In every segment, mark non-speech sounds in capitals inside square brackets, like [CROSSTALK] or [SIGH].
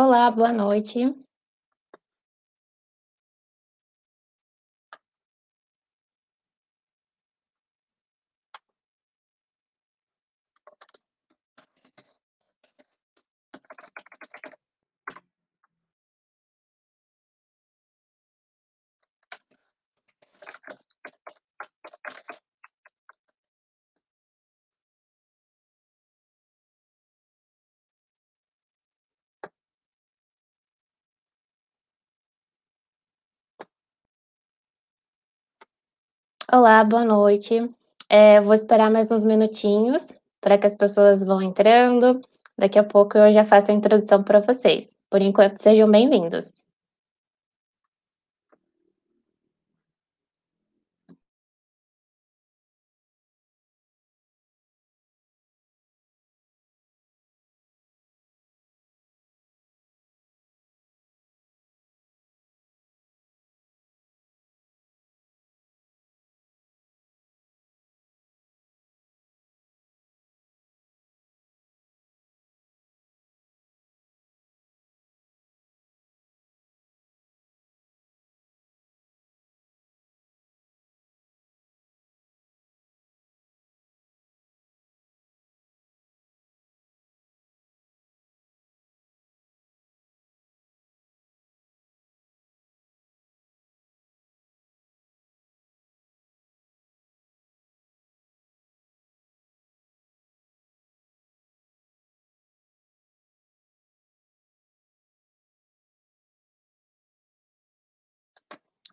Olá, boa noite. Olá, boa noite. É, vou esperar mais uns minutinhos para que as pessoas vão entrando. Daqui a pouco eu já faço a introdução para vocês. Por enquanto, sejam bem-vindos.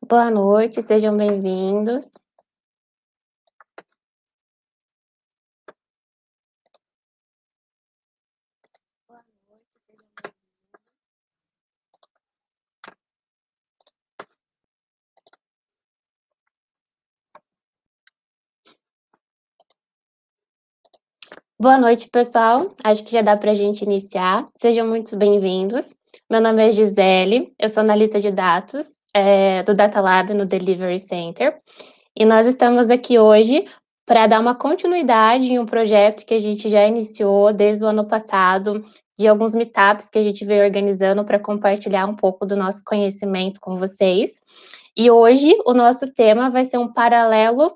Boa noite, sejam bem-vindos. Boa noite, pessoal. Acho que já dá para a gente iniciar. Sejam muito bem-vindos. Meu nome é Gisele, eu sou analista de dados é, do Data Lab no Delivery Center. E nós estamos aqui hoje para dar uma continuidade em um projeto que a gente já iniciou desde o ano passado, de alguns meetups que a gente veio organizando para compartilhar um pouco do nosso conhecimento com vocês. E hoje o nosso tema vai ser um paralelo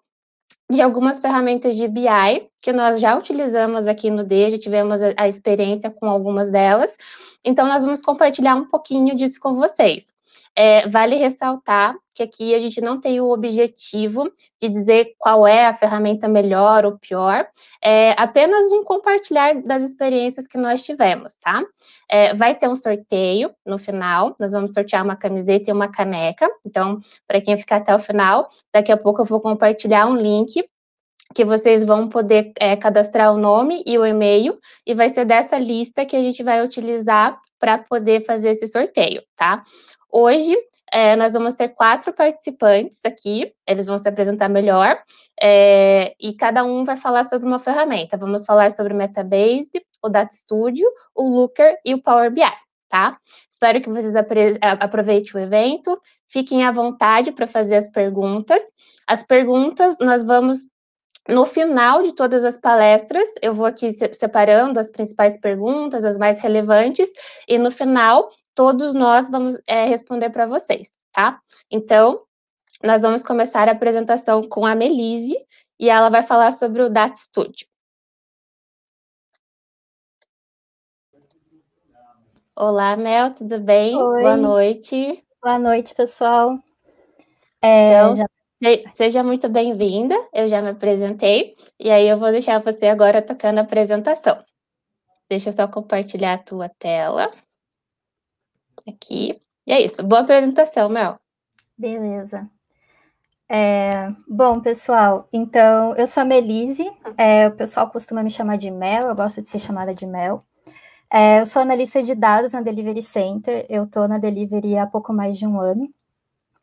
de algumas ferramentas de BI que nós já utilizamos aqui no D, já tivemos a experiência com algumas delas. Então, nós vamos compartilhar um pouquinho disso com vocês. É, vale ressaltar que aqui a gente não tem o objetivo de dizer qual é a ferramenta melhor ou pior, é apenas um compartilhar das experiências que nós tivemos, tá? É, vai ter um sorteio no final, nós vamos sortear uma camiseta e uma caneca, então, para quem ficar até o final, daqui a pouco eu vou compartilhar um link que vocês vão poder é, cadastrar o nome e o e-mail, e vai ser dessa lista que a gente vai utilizar para poder fazer esse sorteio, tá? Hoje. É, nós vamos ter quatro participantes aqui, eles vão se apresentar melhor, é, e cada um vai falar sobre uma ferramenta. Vamos falar sobre o Metabase, o Data Studio, o Looker e o Power BI, tá? Espero que vocês é, aproveitem o evento, fiquem à vontade para fazer as perguntas. As perguntas nós vamos no final de todas as palestras, eu vou aqui separando as principais perguntas, as mais relevantes, e no final, todos nós vamos é, responder para vocês, tá? Então, nós vamos começar a apresentação com a Melise, e ela vai falar sobre o Data Studio. Olá, Mel, tudo bem? Oi. Boa noite. Boa noite, pessoal. É, então, já Seja muito bem-vinda, eu já me apresentei, e aí eu vou deixar você agora tocando a apresentação. Deixa eu só compartilhar a tua tela. Aqui. E é isso. Boa apresentação, Mel. Beleza. É, bom, pessoal, então eu sou a Melise, é, o pessoal costuma me chamar de Mel, eu gosto de ser chamada de Mel. É, eu sou analista de dados na Delivery Center, eu estou na Delivery há pouco mais de um ano.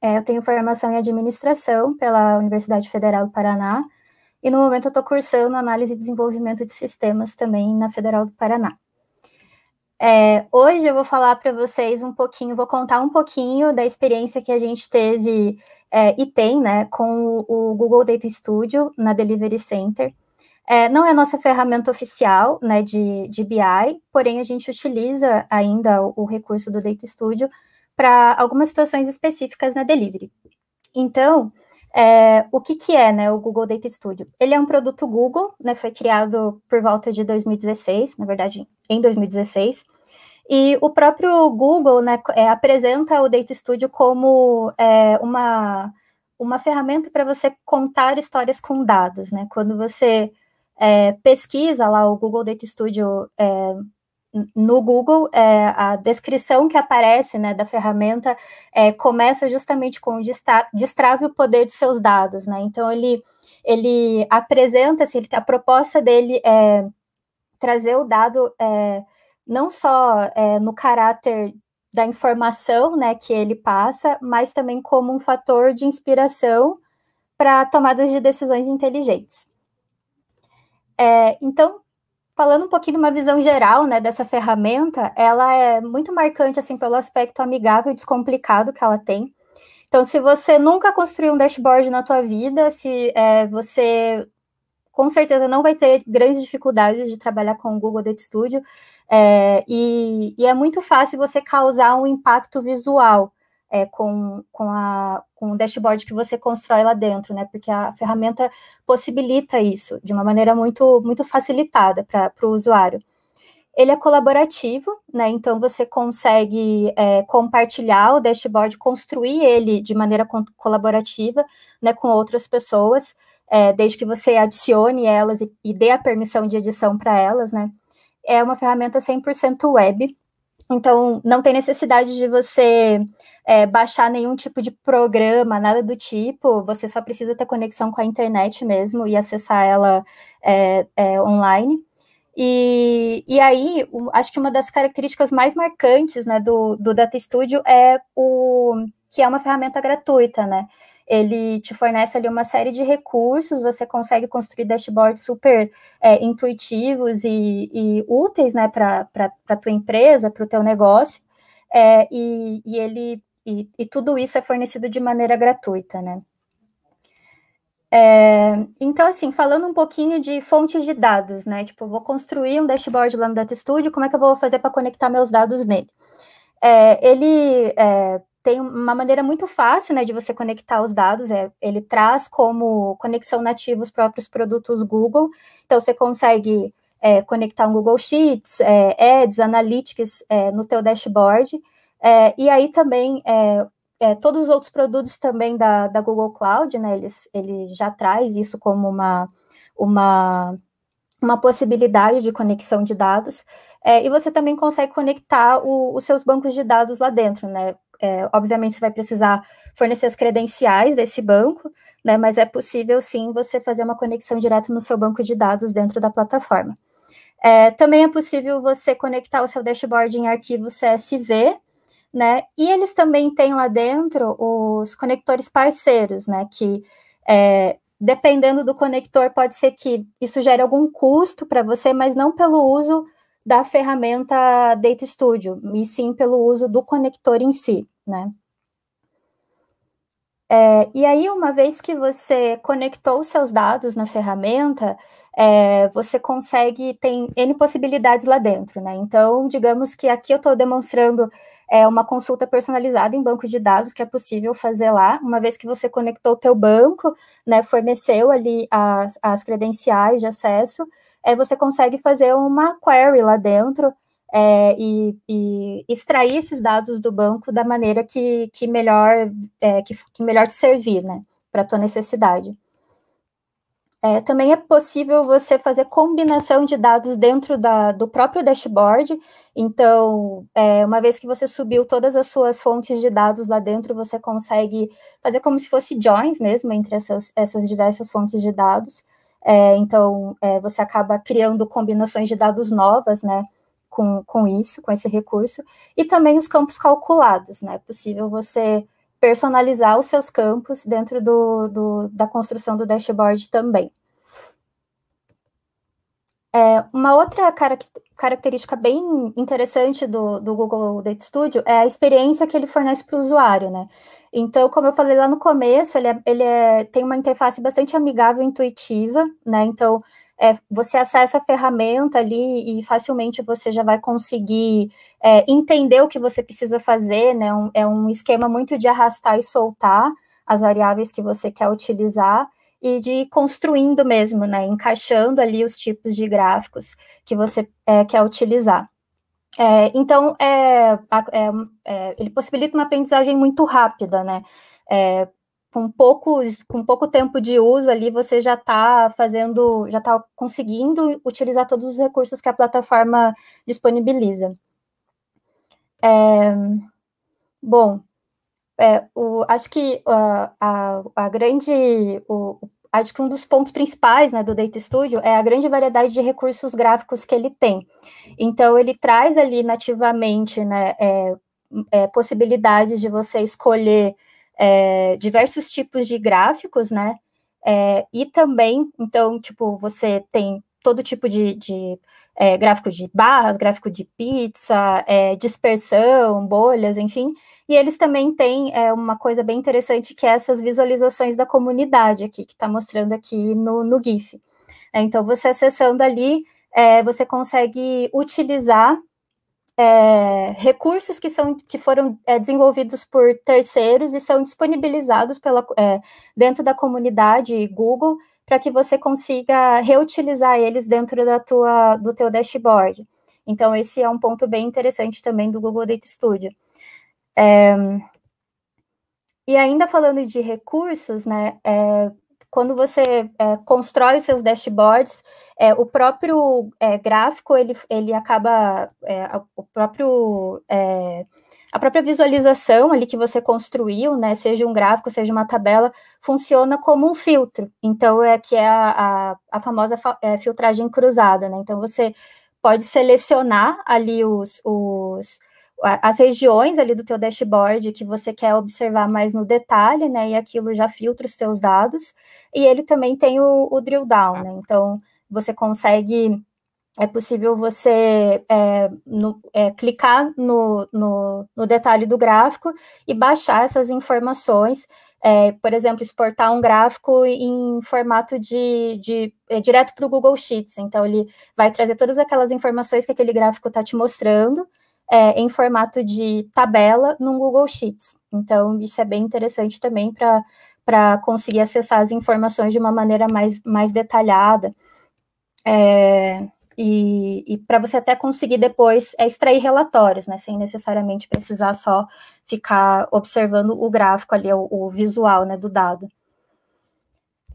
É, eu tenho formação em administração pela Universidade Federal do Paraná e no momento eu estou cursando análise e desenvolvimento de sistemas também na Federal do Paraná. É, hoje eu vou falar para vocês um pouquinho, vou contar um pouquinho da experiência que a gente teve é, e tem, né, com o, Google Data Studio na Delivery Center. É, não é nossa ferramenta oficial, né, de, de BI, porém a gente utiliza ainda o, o recurso do Data Studio para algumas situações específicas na delivery. Então, é, o que, que é né, o Google Data Studio? Ele é um produto Google, né, foi criado por volta de 2016, na verdade, em 2016. E o próprio Google né, é, apresenta o Data Studio como é, uma, uma ferramenta para você contar histórias com dados. Né? Quando você é, pesquisa lá o Google Data Studio é, no Google, é, a descrição que aparece né, da ferramenta é, começa justamente com destrave o poder de seus dados. Né? Então, ele, ele apresenta, assim, ele, a proposta dele é trazer o dado é, não só é, no caráter da informação né, que ele passa, mas também como um fator de inspiração para tomadas de decisões inteligentes. É, então, Falando um pouquinho de uma visão geral, né, dessa ferramenta, ela é muito marcante, assim, pelo aspecto amigável e descomplicado que ela tem. Então, se você nunca construiu um dashboard na tua vida, se é, você com certeza não vai ter grandes dificuldades de trabalhar com o Google Data Studio, é, e, e, é muito fácil você causar um impacto visual é, com, com, a, com o dashboard que você constrói lá dentro, né? Porque a ferramenta possibilita isso de uma maneira muito, muito facilitada para o usuário. Ele é colaborativo, né? Então você consegue é, compartilhar o dashboard, construir ele de maneira colaborativa, né, com outras pessoas, é, desde que você adicione elas e, e dê a permissão de edição para elas, né? É uma ferramenta 100% web, então, não tem necessidade de você é, baixar nenhum tipo de programa, nada do tipo. Você só precisa ter conexão com a internet mesmo e acessar ela é, é, online. E, e aí, o, acho que uma das características mais marcantes né, do, do Data Studio é o que é uma ferramenta gratuita, né? ele te fornece ali uma série de recursos, você consegue construir dashboards super é, intuitivos e, e, úteis, né, para a tua empresa, para o teu negócio, é, e, e, ele e, e, tudo isso é fornecido de maneira gratuita, né. É, então, assim, falando um pouquinho de fontes de dados, né, tipo, vou construir um dashboard lá no Data Studio, como é que eu vou fazer para conectar meus dados nele? É, ele é, tem uma maneira muito fácil né, de você conectar os dados. É, ele traz como conexão nativa os próprios produtos Google. Então, você consegue é, conectar um Google Sheets, é, Ads, Analytics é, no teu dashboard. É, e aí também, é, todos os outros produtos também da, da Google Cloud, né, eles, ele já traz isso como uma, uma, uma possibilidade de conexão de dados. É, e você também consegue conectar o, os seus bancos de dados lá dentro, né? é, obviamente você vai precisar fornecer as credenciais desse banco, né, mas é possível sim você fazer uma conexão direto no seu banco de dados dentro da plataforma. É, também é possível você conectar o seu dashboard em arquivo CSV, né? E eles também têm lá dentro os conectores parceiros, né? Que é, dependendo do conector, pode ser que isso gere algum custo para você, mas não pelo uso da ferramenta Data Studio, e sim pelo uso do conector em si, né? É, e aí, uma vez que você conectou seus dados na ferramenta, é, você consegue, tem N possibilidades lá dentro, né? Então, digamos que aqui eu estou demonstrando é, uma consulta personalizada em banco de dados que é possível fazer lá, uma vez que você conectou o teu banco, né, forneceu ali as, as credenciais de acesso, é, você consegue fazer uma query lá dentro é, e, e, extrair esses dados do banco da maneira que, que melhor é, que, que, melhor te servir, né, para tua necessidade. É, também é possível você fazer combinação de dados dentro da, do próprio dashboard. Então, é, uma vez que você subiu todas as suas fontes de dados lá dentro, você consegue fazer como se fosse joins mesmo entre essas, essas diversas fontes de dados. É, então, é, você acaba criando combinações de dados novas, né? Com, com isso, com esse recurso, e também os campos calculados, né? É possível você personalizar os seus campos dentro do, do da construção do dashboard também. É, uma outra característica bem interessante do, do, Google Data Studio é a experiência que ele fornece para o usuário, né? Então, como eu falei lá no começo, ele, é, ele é, tem uma interface bastante amigável e intuitiva, né? Então, é, você acessa a ferramenta ali e facilmente você já vai conseguir é, entender o que você precisa fazer, né? Um, é um esquema muito de arrastar e soltar as variáveis que você quer utilizar e de ir construindo mesmo, né? Encaixando ali os tipos de gráficos que você é, quer utilizar. É, então, é, é, é ele possibilita uma aprendizagem muito rápida, né? É, com, pouco, com pouco tempo de uso ali, você já está fazendo, já está conseguindo utilizar todos os recursos que a plataforma disponibiliza. É, bom, é, o, acho que ah, a, a, grande, o, Acho que um dos pontos principais né, do Data Studio é a grande variedade de recursos gráficos que ele tem. Então, ele traz ali nativamente né, é, é, possibilidades de você escolher é, diversos tipos de gráficos, né? É, e também, então, tipo, você tem todo tipo de, de é, gráfico de barras, gráfico de pizza, é, dispersão, bolhas, enfim. E eles também têm é, uma coisa bem interessante que é essas visualizações da comunidade aqui, que está mostrando aqui no, no GIF. É, então, você acessando ali, é, você consegue utilizar é, recursos que, são, que foram desenvolvidos por terceiros e são disponibilizados pela, dentro da comunidade Google para que você consiga reutilizar eles dentro da tua, do teu dashboard. Então, esse é um ponto bem interessante também do Google Data Studio. É, e ainda falando de recursos, né, é, quando você é, constrói os seus dashboards, é, o próprio é, gráfico ele, ele acaba é, o próprio é, a própria visualização ali que você construiu, né, seja um gráfico, seja uma tabela, funciona como um filtro. Então, é que é a, a, a famosa é, filtragem cruzada, né? Então, você pode selecionar ali os, os as regiões ali do teu dashboard que você quer observar mais no detalhe, né? E aquilo já filtra os teus dados. E ele também tem o, o drill down, né? Então, você consegue é possível você é, no, é, clicar no, no, no, detalhe do gráfico e baixar essas informações, é, por exemplo, exportar um gráfico em formato de, de é, direto para o Google Sheets. Então, ele vai trazer todas aquelas informações que aquele gráfico está te mostrando é, em formato de tabela no Google Sheets. Então, isso é bem interessante também para conseguir acessar as informações de uma maneira mais, mais detalhada. É, e, e para você até conseguir depois é, extrair relatórios, né, sem necessariamente precisar só ficar observando o gráfico ali, o, o visual né, do dado.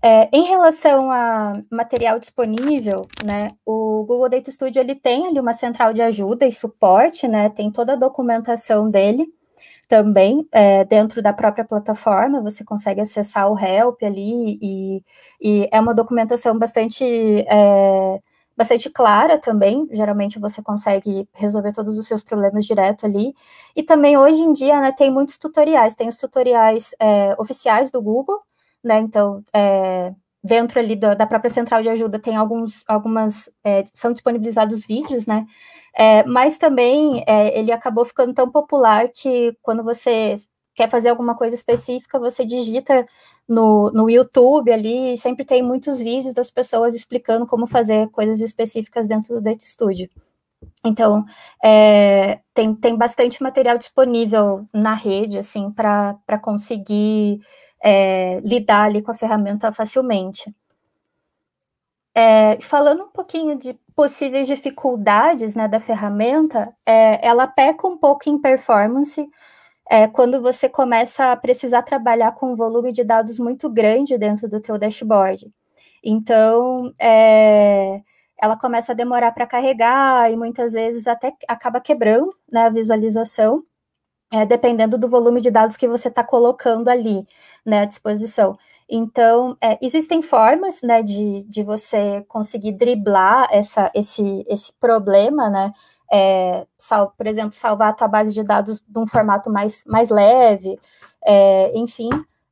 É, em relação a material disponível, né, o Google Data Studio ele tem ali uma central de ajuda e suporte, né, tem toda a documentação dele também é, dentro da própria plataforma, você consegue acessar o help ali e, e é uma documentação bastante é, bastante clara também. Geralmente você consegue resolver todos os seus problemas direto ali. E também hoje em dia, né, tem muitos tutoriais. Tem os tutoriais é, oficiais do Google, né? Então, é, dentro ali da, da, própria central de ajuda tem alguns, algumas, é, são disponibilizados vídeos, né? É, mas também é, ele acabou ficando tão popular que quando você quer fazer alguma coisa específica, você digita no, no YouTube ali, sempre tem muitos vídeos das pessoas explicando como fazer coisas específicas dentro do Data Studio. Então, é, tem, tem bastante material disponível na rede, assim, para conseguir é, lidar ali com a ferramenta facilmente. É, falando um pouquinho de possíveis dificuldades né, da ferramenta, é, ela peca um pouco em performance, é quando você começa a precisar trabalhar com um volume de dados muito grande dentro do teu dashboard. Então, é, ela começa a demorar para carregar e muitas vezes até acaba quebrando né, a visualização, é, dependendo do volume de dados que você está colocando ali né, à disposição. Então, é, existem formas né, de, de você conseguir driblar essa, esse, esse problema, né? é, sal, por exemplo, salvar a tua base de dados de um formato mais, mais leve, é, enfim.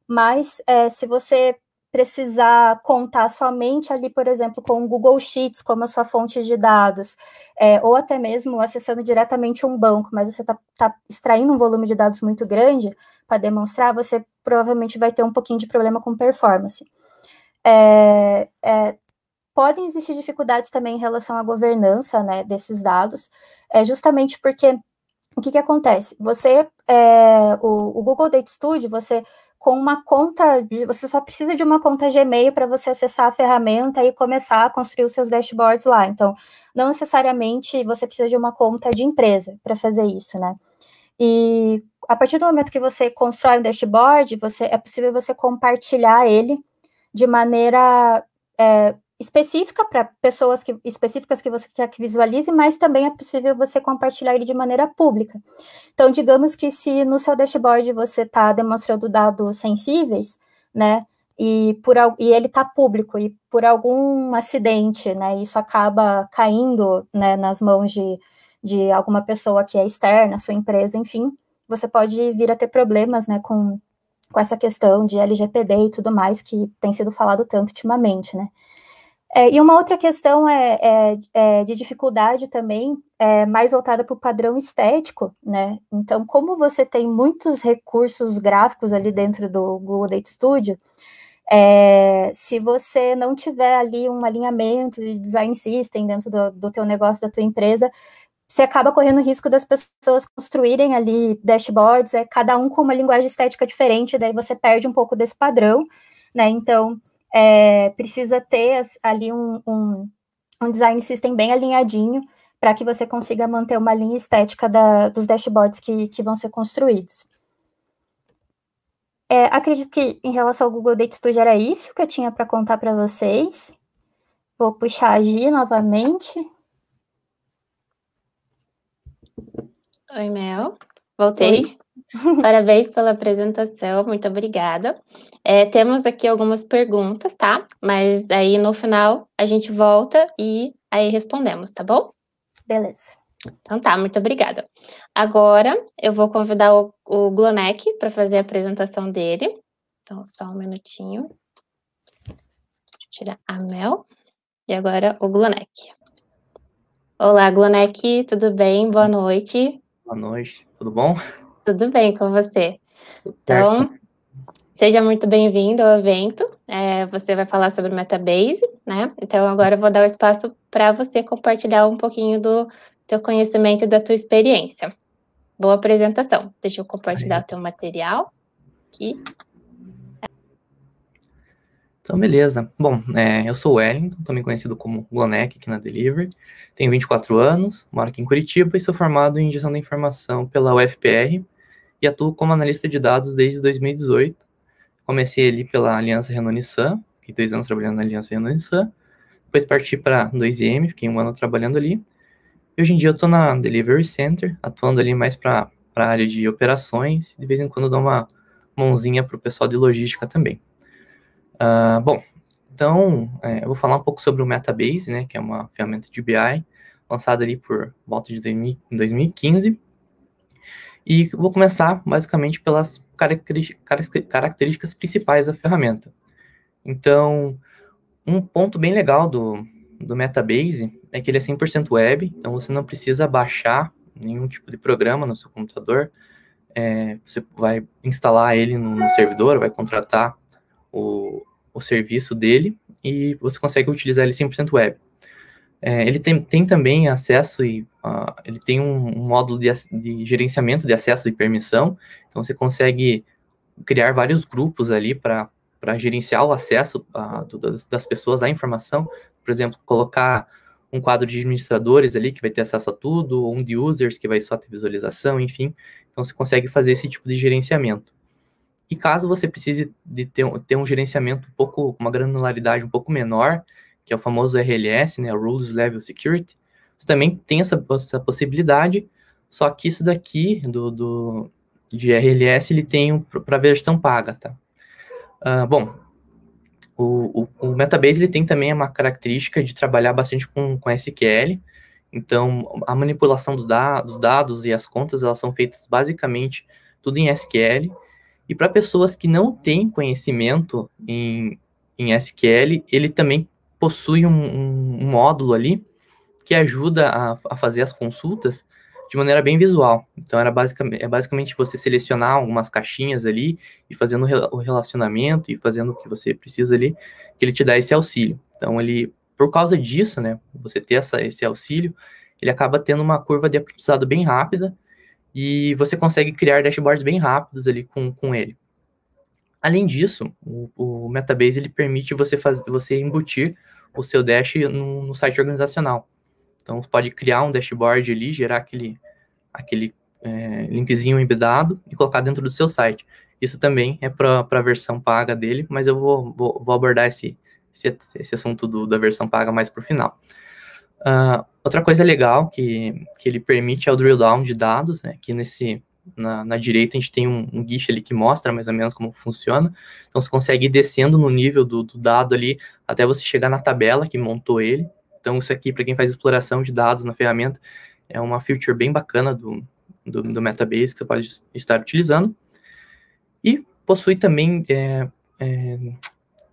Mas é, se você precisar contar somente ali, por exemplo, com o Google Sheets como a sua fonte de dados, é, ou até mesmo acessando diretamente um banco, mas você está tá extraindo um volume de dados muito grande para demonstrar, você provavelmente vai ter um pouquinho de problema com performance. É, é, podem existir dificuldades também em relação à governança né, desses dados, é justamente porque o que, que acontece? Você, é, o, o, Google Data Studio, você com uma conta, você só precisa de uma conta Gmail para você acessar a ferramenta e começar a construir os seus dashboards lá. Então, não necessariamente você precisa de uma conta de empresa para fazer isso, né? E a partir do momento que você constrói um dashboard, você é possível você compartilhar ele de maneira é, específica para pessoas que, específicas que você quer que visualize, mas também é possível você compartilhar ele de maneira pública. Então, digamos que se no seu dashboard você está demonstrando dados sensíveis, né, e, por, e ele está público, e por algum acidente, né, isso acaba caindo né, nas mãos de, de alguma pessoa que é externa, sua empresa, enfim, você pode vir a ter problemas, né, com, com essa questão de LGPD e tudo mais que tem sido falado tanto ultimamente, né. É, e uma outra questão é, é, é de dificuldade também, é mais voltada para o padrão estético, né? Então, como você tem muitos recursos gráficos ali dentro do Google Data Studio, é, se você não tiver ali um alinhamento de design system dentro do, do teu negócio, da tua empresa, você acaba correndo o risco das pessoas construírem ali dashboards, é cada um com uma linguagem estética diferente, daí você perde um pouco desse padrão, né? Então, é, precisa ter ali um, um, um, design system bem alinhadinho para que você consiga manter uma linha estética da, dos dashboards que, que vão ser construídos. É, acredito que em relação ao Google Data Studio era isso que eu tinha para contar para vocês. Vou puxar a Gi novamente. Oi, Mel. Voltei. Oi. [LAUGHS] Parabéns pela apresentação, muito obrigada. É, temos aqui algumas perguntas, tá? Mas aí no final a gente volta e aí respondemos, tá bom? Beleza. Então tá, muito obrigada. Agora eu vou convidar o, o Glonek para fazer a apresentação dele. Então, só um minutinho. Deixa eu tirar a Mel. E agora o Glonek. Olá, Glonek, tudo bem? Boa noite. Boa noite, tudo bom? Tudo bem com você. Então, seja muito bem-vindo ao evento. É, você vai falar sobre Metabase, né? Então, agora eu vou dar o espaço para você compartilhar um pouquinho do teu conhecimento e da tua experiência. Boa apresentação. Deixa eu compartilhar o teu material aqui. Então, beleza. Bom, é, eu sou o Wellington, também conhecido como Glonec aqui na Delivery. Tenho 24 anos, moro aqui em Curitiba e sou formado em Gestão da Informação pela UFPR e atuo como analista de dados desde 2018. Comecei ali pela Aliança Renault-Nissan, fiquei dois anos trabalhando na Aliança Renault-Nissan. Depois parti para 2M, fiquei um ano trabalhando ali. E hoje em dia eu estou na Delivery Center, atuando ali mais para a área de operações. e De vez em quando dou uma mãozinha para o pessoal de logística também. Uh, bom, então é, eu vou falar um pouco sobre o Metabase, né, que é uma ferramenta de BI lançada ali por volta de 2015. E vou começar basicamente pelas características principais da ferramenta. Então, um ponto bem legal do, do Metabase é que ele é 100% web, então você não precisa baixar nenhum tipo de programa no seu computador. É, você vai instalar ele no, no servidor, vai contratar o, o serviço dele e você consegue utilizar ele 100% web. É, ele tem, tem também acesso e uh, ele tem um, um módulo de, de, gerenciamento de acesso e permissão, então você consegue criar vários grupos ali para gerenciar o acesso ah, do, das pessoas à informação, por exemplo, colocar um quadro de administradores ali que vai ter acesso a tudo, um de users que vai só ter visualização, enfim. Então você consegue fazer esse tipo de gerenciamento. E caso você precise de ter, ter um gerenciamento um pouco, uma granularidade um pouco menor, que é o famoso RLS, né, Rules Level Security, você também tem essa, essa possibilidade, só que isso daqui do, do de RLS ele tem um, para a versão paga, tá? Uh, bom, o, o, o, Metabase ele tem também uma característica de trabalhar bastante com, com SQL, então a manipulação do da, dos dados e as contas elas são feitas basicamente tudo em SQL, e para pessoas que não têm conhecimento em, em SQL, ele também possui um, um, módulo ali que ajuda a, a, fazer as consultas de maneira bem visual. Então, era basicamente, é basicamente você selecionar algumas caixinhas ali e fazendo o relacionamento e fazendo o que você precisa ali, que ele te dá esse auxílio. Então, ele, por causa disso, né, você ter essa, esse auxílio, ele acaba tendo uma curva de aprendizado bem rápida e você consegue criar dashboards bem rápidos ali com, com ele. Além disso, o, o Metabase ele permite você, faz, você embutir o seu dash no, no site organizacional. Então, você pode criar um dashboard ali, gerar aquele, aquele é, linkzinho embedado e colocar dentro do seu site. Isso também é para a versão paga dele, mas eu vou, vou, vou abordar esse, esse, esse assunto do, da versão paga mais para o final. Uh, outra coisa legal que, que ele permite é o drill down de dados, né? Aqui nesse, na, na direita a gente tem um, um guiche ali que mostra mais ou menos como funciona. Então você consegue ir descendo no nível do, do dado ali até você chegar na tabela que montou ele. Então isso aqui, para quem faz exploração de dados na ferramenta, é uma feature bem bacana do, do, do Metabase que você pode estar utilizando. E possui também é, é,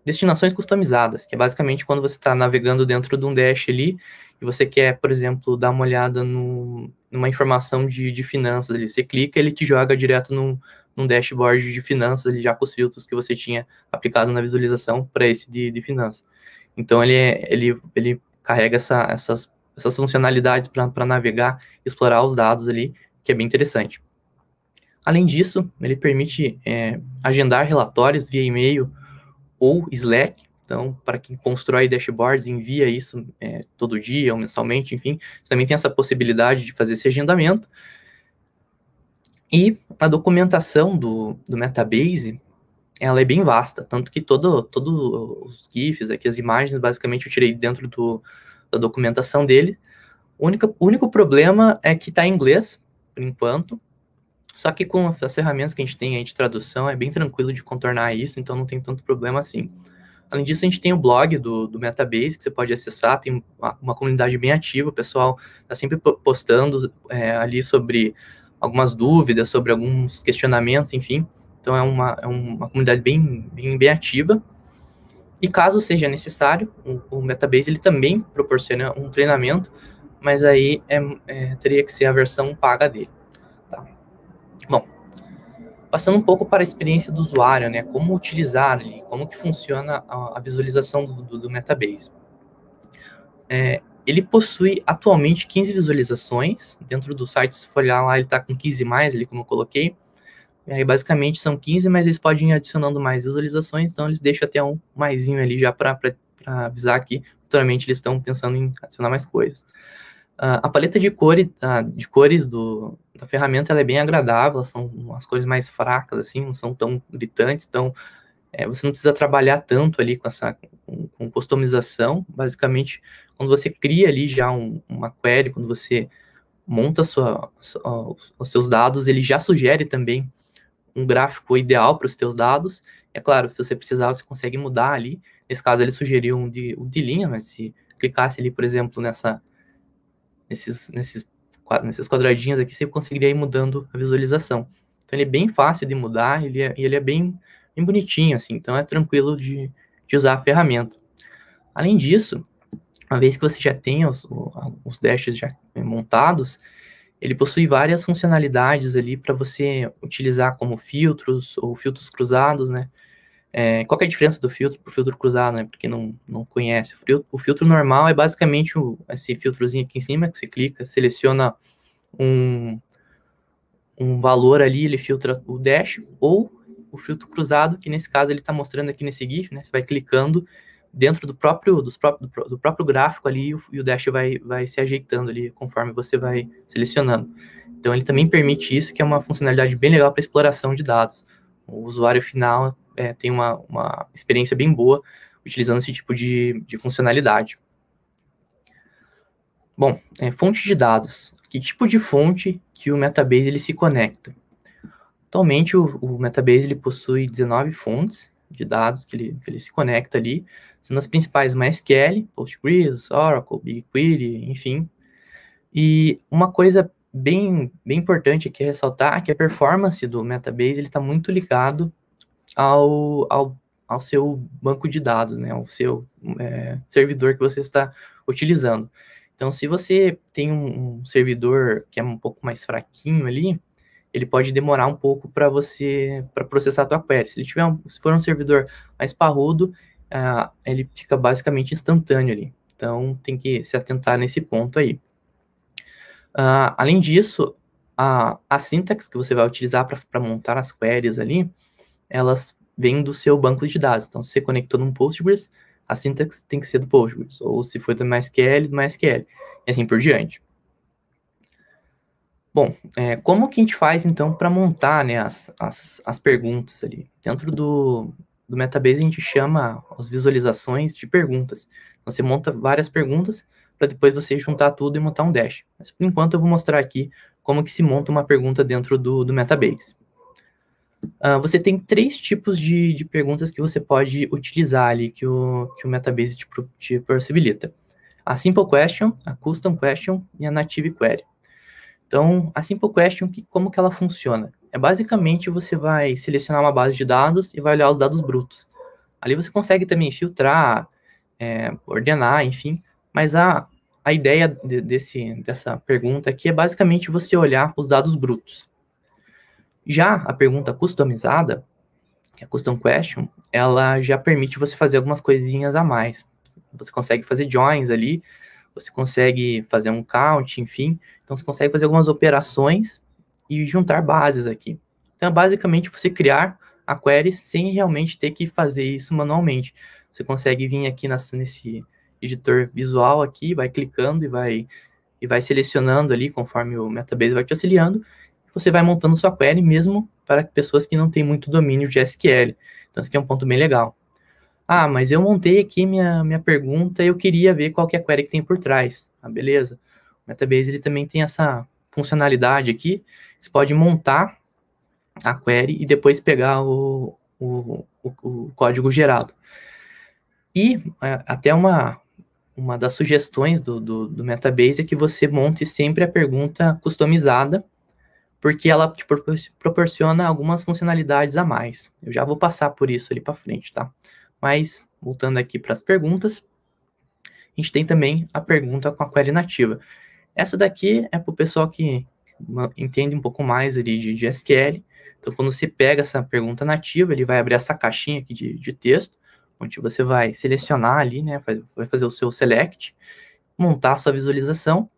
destinações customizadas, que é basicamente quando você está navegando dentro de um dash ali e você quer, por exemplo, dar uma olhada no, numa informação de, de finanças ali. Você clica, ele te joga direto num, num dashboard de finanças ali, já com os filtros que você tinha aplicado na visualização para esse de, de finanças. Então ele, é, ele, ele carrega essa, essas, essas funcionalidades para navegar, explorar os dados ali, que é bem interessante. Além disso, ele permite é, agendar relatórios via e-mail ou Slack. Então, para quem constrói dashboards, envia isso é, todo dia ou mensalmente, enfim, você também tem essa possibilidade de fazer esse agendamento. E a documentação do, do Metabase, ela é bem vasta, tanto que todos todo os GIFs aqui, as imagens, basicamente eu tirei dentro do, da documentação dele. O único, o único problema é que está em inglês, por enquanto, só que com as ferramentas que a gente tem aí de tradução, é bem tranquilo de contornar isso, então não tem tanto problema assim. Além disso, a gente tem o blog do, do Metabase, que você pode acessar, tem uma, uma comunidade bem ativa, o pessoal está sempre postando é, ali sobre algumas dúvidas, sobre alguns questionamentos, enfim. Então é uma, é uma comunidade bem, bem, bem ativa. E caso seja necessário, o, o Metabase ele também proporciona um treinamento, mas aí é, é, teria que ser a versão paga dele. Bom, passando um pouco para a experiência do usuário, né, como utilizar ele, como que funciona a, a visualização do, do, do Metabase. É, ele possui atualmente 15 visualizações dentro do site, se for olhar lá, ele está com 15 mais, ali como eu coloquei. E aí, basicamente, são 15, mas eles podem ir adicionando mais visualizações, então eles deixam até um maiszinho ali já para avisar que futuramente eles estão pensando em adicionar mais coisas. Ah, a paleta de, cores, ah, de cores do, da ferramenta é bem agradável, são as cores mais fracas, assim, não são tão gritantes, tão, é, você não precisa trabalhar tanto ali com essa com, com customização. Basicamente, quando você cria ali já um, uma query, quando você monta sua, sua, os seus dados, ele já sugere também um gráfico ideal para os seus dados. É claro, se você precisar, você consegue mudar ali. Nesse caso, ele sugeriu um de, um de linha, mas se clicasse ali, por exemplo, nessa nesses, nesses, nesses quadradinhos aqui, você conseguiria ir mudando a visualização. Então ele é bem fácil de mudar, ele é, ele é bem, bem bonitinho, assim, então é tranquilo de, de usar a ferramenta. Além disso, uma vez que você já tem os, os dashes já eh, montados, ele possui várias funcionalidades ali para você utilizar como filtros ou filtros cruzados, né? É, qual é a diferença do filtro para o filtro cruzado, né? Porque não, não conhece. O filtro, o filtro normal é basicamente o, esse filtrozinho aqui em cima, que você clica, seleciona um, um valor ali, ele filtra o dash, ou o filtro cruzado, que nesse caso ele está mostrando aqui nesse GIF, né? Você vai clicando dentro do próprio, dos próprio, do próprio gráfico ali o, e o dash vai, vai se ajeitando ali conforme você vai selecionando. Então ele também permite isso, que é uma funcionalidade bem legal para exploração de dados. O usuário final é, tem uma, uma experiência bem boa utilizando esse tipo de, de funcionalidade. Bom, é, fonte de dados. Que tipo de fonte que o Metabase ele se conecta? Atualmente, o, o Metabase ele possui 19 fontes de dados que ele, que ele se conecta ali, sendo as principais MySQL, Postgres, Oracle, BigQuery, enfim. E uma coisa bem, bem importante aqui ressaltar é que a performance do Metabase está muito ligado ao, ao, ao seu banco de dados, né, ao seu é, servidor que você está utilizando. Então, se você tem um, um, servidor que é um pouco mais fraquinho ali, ele pode demorar um pouco para você para processar a tua query. Se ele tiver um, se for um servidor mais parrudo, uh, ele fica basicamente instantâneo ali. Então, tem que se atentar nesse ponto aí. Uh, além disso, a, a sintaxe que você vai utilizar para montar as queries ali, elas vêm do seu banco de dados. Então, se você conectou num Postgres, a sintaxe tem que ser do Postgres. Ou se foi do MySQL, do MySQL. E assim por diante. Bom, é, como que a gente faz, então, para montar né, as, as, as perguntas ali? Dentro do, do Metabase, a gente chama as visualizações de perguntas. Então, você monta várias perguntas para depois você juntar tudo e montar um dash. Mas, por enquanto, eu vou mostrar aqui como que se monta uma pergunta dentro do, do Metabase. Uh, você tem três tipos de, de perguntas que você pode utilizar ali, que o, que o Metabase te, te possibilita. A Simple Question, a Custom Question e a Native Query. Então, a Simple Question, que, como que ela funciona? É basicamente você vai selecionar uma base de dados e vai olhar os dados brutos. Ali você consegue também filtrar, é, ordenar, enfim, mas a, a ideia de, desse, dessa pergunta aqui é basicamente você olhar os dados brutos. Já a pergunta customizada, que é a custom question, ela já permite você fazer algumas coisinhas a mais. Você consegue fazer joins ali, você consegue fazer um count, enfim. Então você consegue fazer algumas operações e juntar bases aqui. Então, é basicamente, você criar a query sem realmente ter que fazer isso manualmente. Você consegue vir aqui nesse editor visual aqui, vai clicando e vai, e vai selecionando ali conforme o Metabase vai te auxiliando você vai montando sua query mesmo para pessoas que não têm muito domínio de SQL. Então, isso aqui é um ponto bem legal. Ah, mas eu montei aqui minha, minha pergunta e eu queria ver qual que é a query que tem por trás. Ah, beleza. O Metabase ele também tem essa funcionalidade aqui. Você pode montar a query e depois pegar o, o, o, o código gerado. E é, até uma, uma das sugestões do, do, do Metabase é que você monte sempre a pergunta customizada porque ela te tipo, proporciona algumas funcionalidades a mais. Eu já vou passar por isso ali para frente, tá? Mas, voltando aqui para as perguntas, a gente tem também a pergunta com a query nativa. Essa daqui é para o pessoal que entende um pouco mais ali de, de, SQL. Então, quando você pega essa pergunta nativa, ele vai abrir essa caixinha aqui de, de texto, onde você vai selecionar ali, né? Vai fazer o seu select, montar a sua visualização,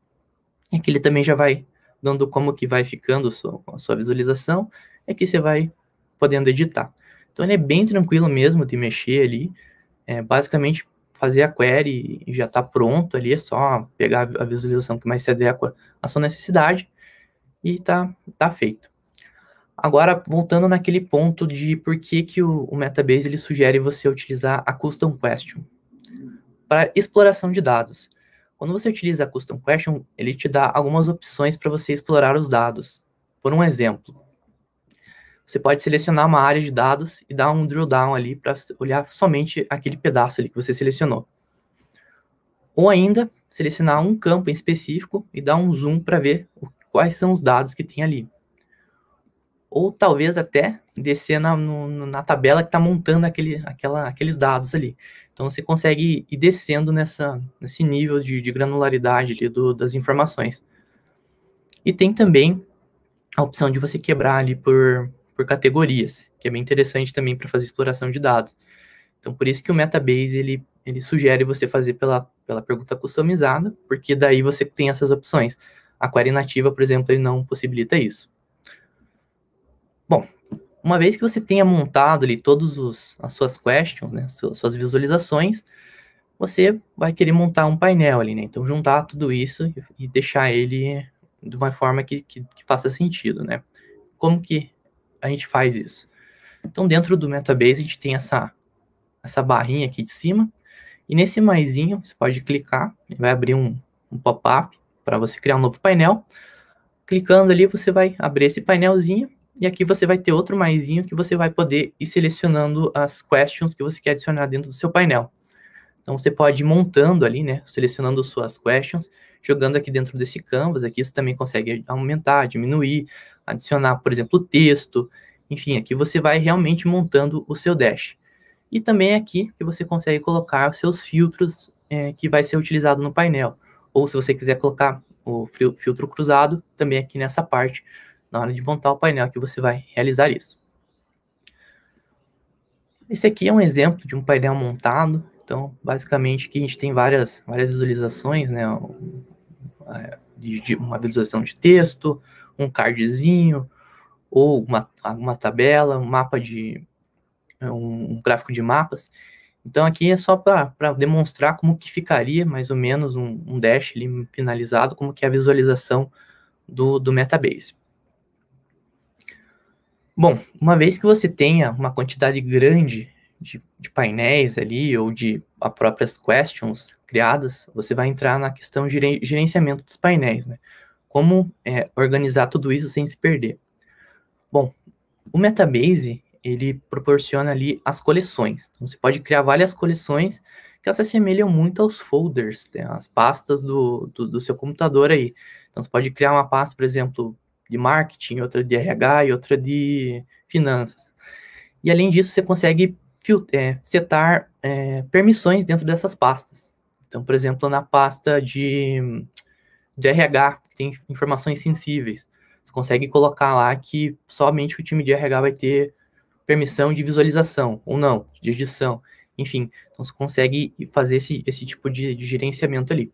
e aqui ele também já vai dando como que vai ficando a sua, a sua visualização, é que você vai podendo editar. Então ele é bem tranquilo mesmo de mexer ali, é, basicamente fazer a query e já está pronto ali, é só pegar a visualização que mais se adequa à sua necessidade e tá, tá feito. Agora, voltando naquele ponto de por que, que o, o Metabase ele sugere você utilizar a Custom Question para exploração de dados. Quando você utiliza a Custom Question, ele te dá algumas opções para você explorar os dados. Por um exemplo, você pode selecionar uma área de dados e dar um drill down ali para olhar somente aquele pedaço ali que você selecionou. Ou ainda, selecionar um campo em específico e dar um zoom para ver quais são os dados que tem ali. Ou talvez até descer na, no, na tabela que está montando aquele, aquela, aqueles dados ali. Então você consegue ir descendo nessa, nesse nível de, de granularidade ali do, das informações. E tem também a opção de você quebrar ali por, por categorias, que é bem interessante também para fazer exploração de dados. Então por isso que o Metabase ele, ele sugere você fazer pela, pela pergunta customizada, porque daí você tem essas opções. A query nativa, por exemplo, ele não possibilita isso. Bom, uma vez que você tenha montado ali todos os, as suas questions, né, suas visualizações, você vai querer montar um painel ali, né? Então juntar tudo isso e deixar ele de uma forma que, que, que faça sentido, né? Como que a gente faz isso? Então dentro do Metabase a gente tem essa essa barrinha aqui de cima e nesse maisinho você pode clicar, né? vai abrir um, um pop-up para você criar um novo painel. Clicando ali você vai abrir esse painelzinho e aqui você vai ter outro maisinho que você vai poder ir selecionando as questions que você quer adicionar dentro do seu painel. Então você pode ir montando ali, né, selecionando suas questions, jogando aqui dentro desse canvas aqui, você também consegue aumentar, diminuir, adicionar, por exemplo, texto. Enfim, aqui você vai realmente montando o seu dash. E também é aqui que você consegue colocar os seus filtros é, que vai ser utilizado no painel. Ou se você quiser colocar o filtro cruzado, também aqui nessa parte na hora de montar o painel que você vai realizar isso. Esse aqui é um exemplo de um painel montado. Então, basicamente, aqui a gente tem várias, várias visualizações, né? É, uma visualização de texto, um cardzinho, ou uma, uma tabela, um mapa de... um, gráfico de mapas. Então, aqui é só para demonstrar como que ficaria, mais ou menos, um, um dash ali finalizado, como que é a visualização do, do Metabase. Bom, uma vez que você tenha uma quantidade grande de, de, painéis ali ou de as próprias questions criadas, você vai entrar na questão de gerenciamento dos painéis, né? Como é, organizar tudo isso sem se perder. Bom, o Metabase, ele proporciona ali as coleções. Então, você pode criar várias coleções que elas se assemelham muito aos folders, né? as pastas do, do, do seu computador aí. Então, você pode criar uma pasta, por exemplo, de marketing, outra de RH e outra de finanças. E além disso, você consegue é, setar é, permissões dentro dessas pastas. Então, por exemplo, na pasta de, de RH, que tem informações sensíveis, você consegue colocar lá que somente o time de RH vai ter permissão de visualização ou não, de edição, enfim. Então, você consegue fazer esse, esse tipo de, de gerenciamento ali.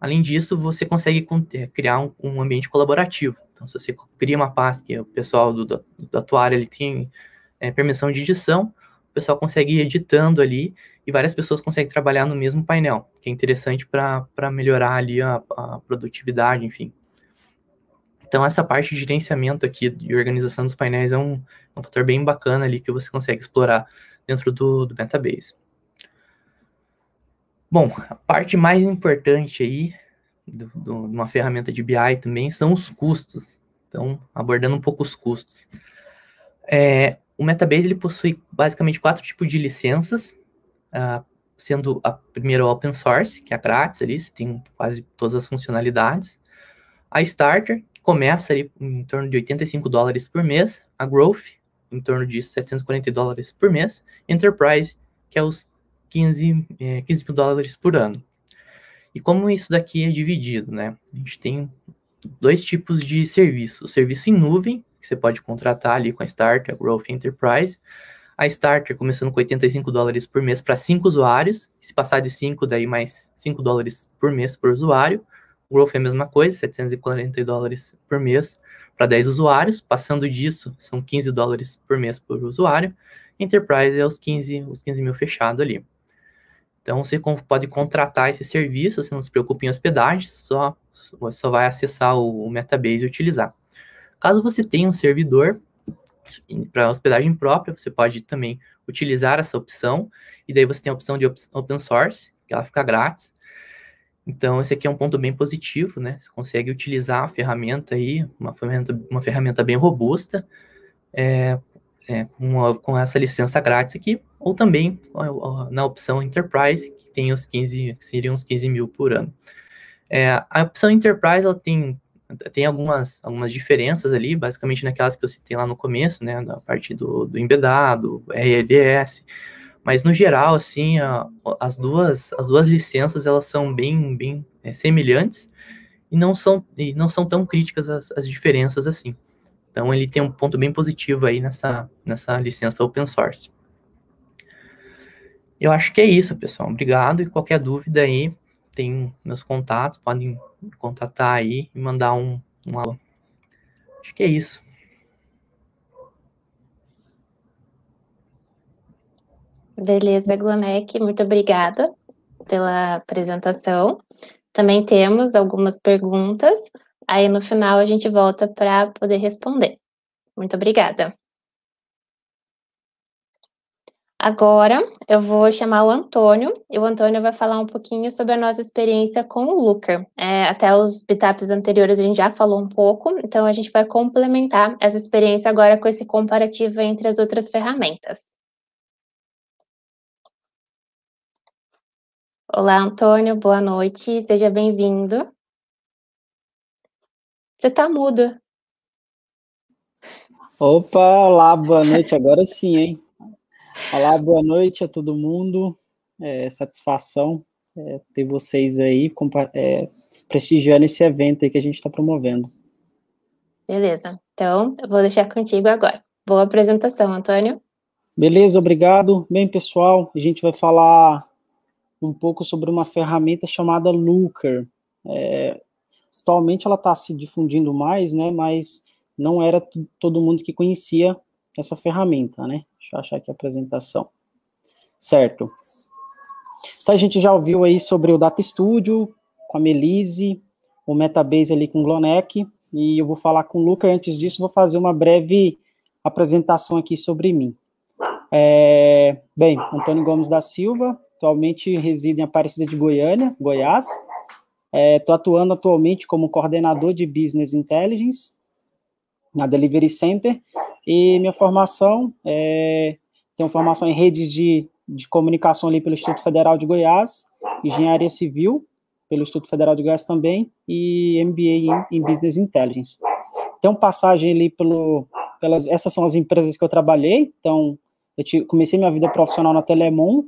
Além disso, você consegue é, criar um, um ambiente colaborativo. Então, se você cria uma pasta que o pessoal do, do, da tua área ele tem é, permissão de edição, o pessoal consegue ir editando ali e várias pessoas conseguem trabalhar no mesmo painel, que é interessante para melhorar ali a, a, produtividade, enfim. Então, essa parte de gerenciamento aqui e organização dos painéis é um, um fator bem bacana ali que você consegue explorar dentro do, do Metabase. Bom, a parte mais importante aí do, do, uma ferramenta de BI também são os custos. Então, abordando um pouco os custos. É, o Metabase ele possui basicamente quatro tipos de licenças, uh, sendo a primeira open source, que é grátis ali, você tem quase todas as funcionalidades. A Starter, que começa ali em torno de 85 dólares por mês. A Growth, em torno de 740 dólares por mês. Enterprise, que é os 15, 15 eh, mil dólares por ano. E como isso daqui é dividido, né? A gente tem dois tipos de serviço. O serviço em nuvem, que você pode contratar ali com a Starter, a Growth Enterprise. A Starter começando com 85 dólares por mês para 5 usuários. Se passar de 5, daí mais 5 dólares por mês por usuário. O Growth é a mesma coisa, 740 dólares por mês para 10 usuários. Passando disso, são 15 dólares por mês por usuário. Enterprise é os 15, os 15 mil fechado ali. Então você pode contratar esse serviço, você não se preocupe em hospedagem, só, só vai acessar o, o Metabase e utilizar. Caso você tenha um servidor para hospedagem própria, você pode também utilizar essa opção, e daí você tem a opção de open source, que ela fica grátis. Então, esse aqui é um ponto bem positivo, né? Você consegue utilizar a ferramenta aí, uma ferramenta, uma ferramenta bem robusta, é, é, com, uma, com essa licença grátis aqui, ou também na opção Enterprise, que tem os 15, que seriam os 15 mil por ano. É, a opção Enterprise ela tem, tem algumas, algumas diferenças ali, basicamente naquelas que eu citei lá no começo, né, na parte do, do embedado, RLS, mas no geral, assim, a, as, duas, as duas licenças elas são bem, bem é, semelhantes e não, são, e não são tão críticas as, as diferenças assim. Então ele tem um ponto bem positivo aí nessa, nessa licença open source. Eu acho que é isso, pessoal. Obrigado. E qualquer dúvida aí, tem meus contatos, podem me contatar aí e mandar um, um alô. Acho que é isso. Beleza, Glonek, muito obrigada pela apresentação. Também temos algumas perguntas. Aí no final a gente volta para poder responder. Muito obrigada. Agora eu vou chamar o Antônio e o Antônio vai falar um pouquinho sobre a nossa experiência com o Looker. É, até os bitaps anteriores a gente já falou um pouco, então a gente vai complementar essa experiência agora com esse comparativo entre as outras ferramentas. Olá, Antônio, boa noite, seja bem-vindo. Você está mudo. Opa, olá, boa noite, agora sim, hein? Olá, boa noite a todo mundo. É, satisfação é, ter vocês aí é, prestigiando esse evento aí que a gente está promovendo. Beleza, então eu vou deixar contigo agora. Boa apresentação, Antônio. Beleza, obrigado. Bem, pessoal, a gente vai falar um pouco sobre uma ferramenta chamada Looker. É, atualmente ela está se difundindo mais, né? Mas não era todo mundo que conhecia essa ferramenta, né? Deixa eu achar aqui a apresentação. Certo. Então a gente já ouviu aí sobre o Data Studio, com a Melise, o Metabase ali com o Glonec, e eu vou falar com o Luca. Antes disso, vou fazer uma breve apresentação aqui sobre mim. É, bem, Antônio Gomes da Silva, atualmente resido em Aparecida de Goiânia, Goiás. Estou é, atuando atualmente como coordenador de Business Intelligence na Delivery Center e minha formação é, tenho formação em redes de, de comunicação ali pelo Instituto Federal de Goiás, engenharia civil pelo Instituto Federal de Goiás também e MBA em, em Business Intelligence. Então passagem ali pelo pelas essas são as empresas que eu trabalhei. Então eu te, comecei minha vida profissional na Telemon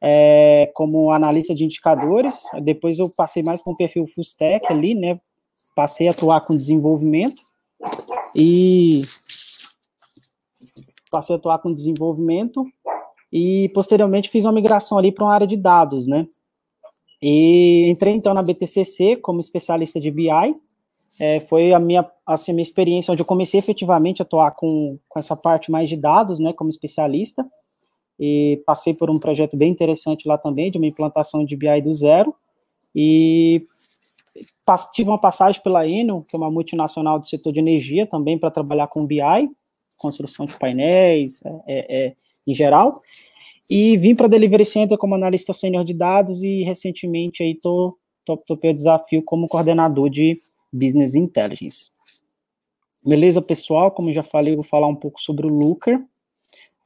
é, como analista de indicadores. Depois eu passei mais com o perfil Fustec ali, né? Passei a atuar com desenvolvimento e passei a atuar com desenvolvimento e posteriormente fiz uma migração ali para uma área de dados, né? E entrei então na BTCC como especialista de BI. É, foi a minha, assim, a minha experiência onde eu comecei efetivamente a atuar com, com essa parte mais de dados, né, como especialista. E passei por um projeto bem interessante lá também, de uma implantação de BI do zero. E tive uma passagem pela Enel, que é uma multinacional do setor de energia também, para trabalhar com BI construção de painéis, é, é, é, em geral. E vim para a Delivery Center como analista sênior de dados e recentemente aí tô, tô, tô desafio como coordenador de Business Intelligence. Beleza, pessoal? Como já falei, eu vou falar um pouco sobre o Looker.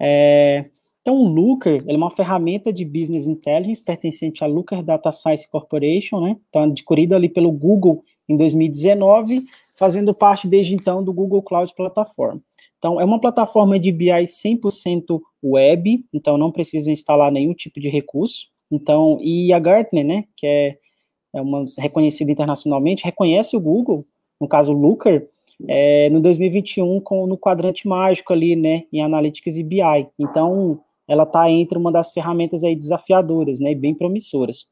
É, então, o Looker é uma ferramenta de Business Intelligence pertencente à Looker Data Science Corporation, né? Então, adquirida ali pelo Google em 2019, fazendo parte desde então do Google Cloud Platform. Então, é uma plataforma de BI 100% web, então não precisa instalar nenhum tipo de recurso. Então, e a Gartner, né, que é, é uma reconhecida internacionalmente, reconhece o Google, no caso o Looker, é, no 2021 com, no quadrante mágico ali, né, em Analytics e BI. Então, ela está entre uma das ferramentas aí desafiadoras, né, e bem promissoras.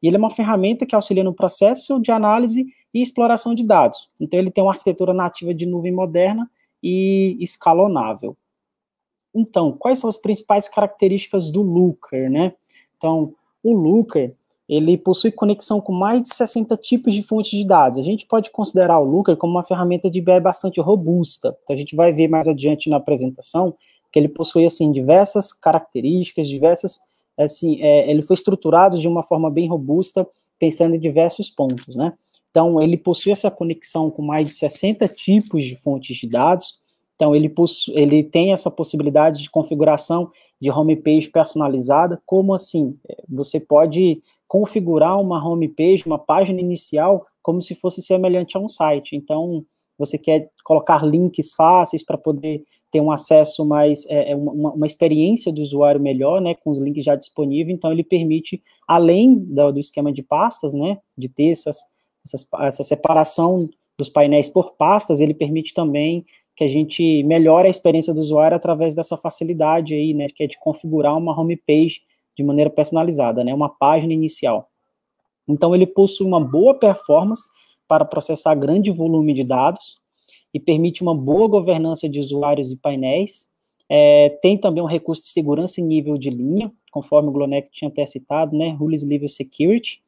E ele é uma ferramenta que auxilia no processo de análise e exploração de dados. Então, ele tem uma arquitetura nativa de nuvem moderna e escalonável. Então, quais são as principais características do Looker, né? Então, o Looker, ele possui conexão com mais de 60 tipos de fontes de dados. A gente pode considerar o Looker como uma ferramenta de BI bastante robusta. Então, a gente vai ver mais adiante na apresentação que ele possui, assim, diversas características, diversas, assim, é, ele foi estruturado de uma forma bem robusta, pensando em diversos pontos, né? Então, ele possui essa conexão com mais de 60 tipos de fontes de dados. Então, ele, ele tem essa possibilidade de configuração de homepage personalizada. Como assim? É, você pode configurar uma homepage, uma página inicial, como se fosse semelhante a um site. Então, você quer colocar links fáceis para poder ter um acesso mais, é, é uma, uma, experiência do usuário melhor, né, com os links já disponíveis, então ele permite, além do, do esquema de pastas, né, de terças, essa, essa separação dos painéis por pastas, ele permite também que a gente melhore a experiência do usuário através dessa facilidade aí, né, que é de configurar uma homepage de maneira personalizada, né, uma página inicial. Então ele possui uma boa performance para processar grande volume de dados e permite uma boa governança de usuários e painéis. É, tem também um recurso de segurança em nível de linha, conforme o Glonec tinha até citado, né, Rules Level Security.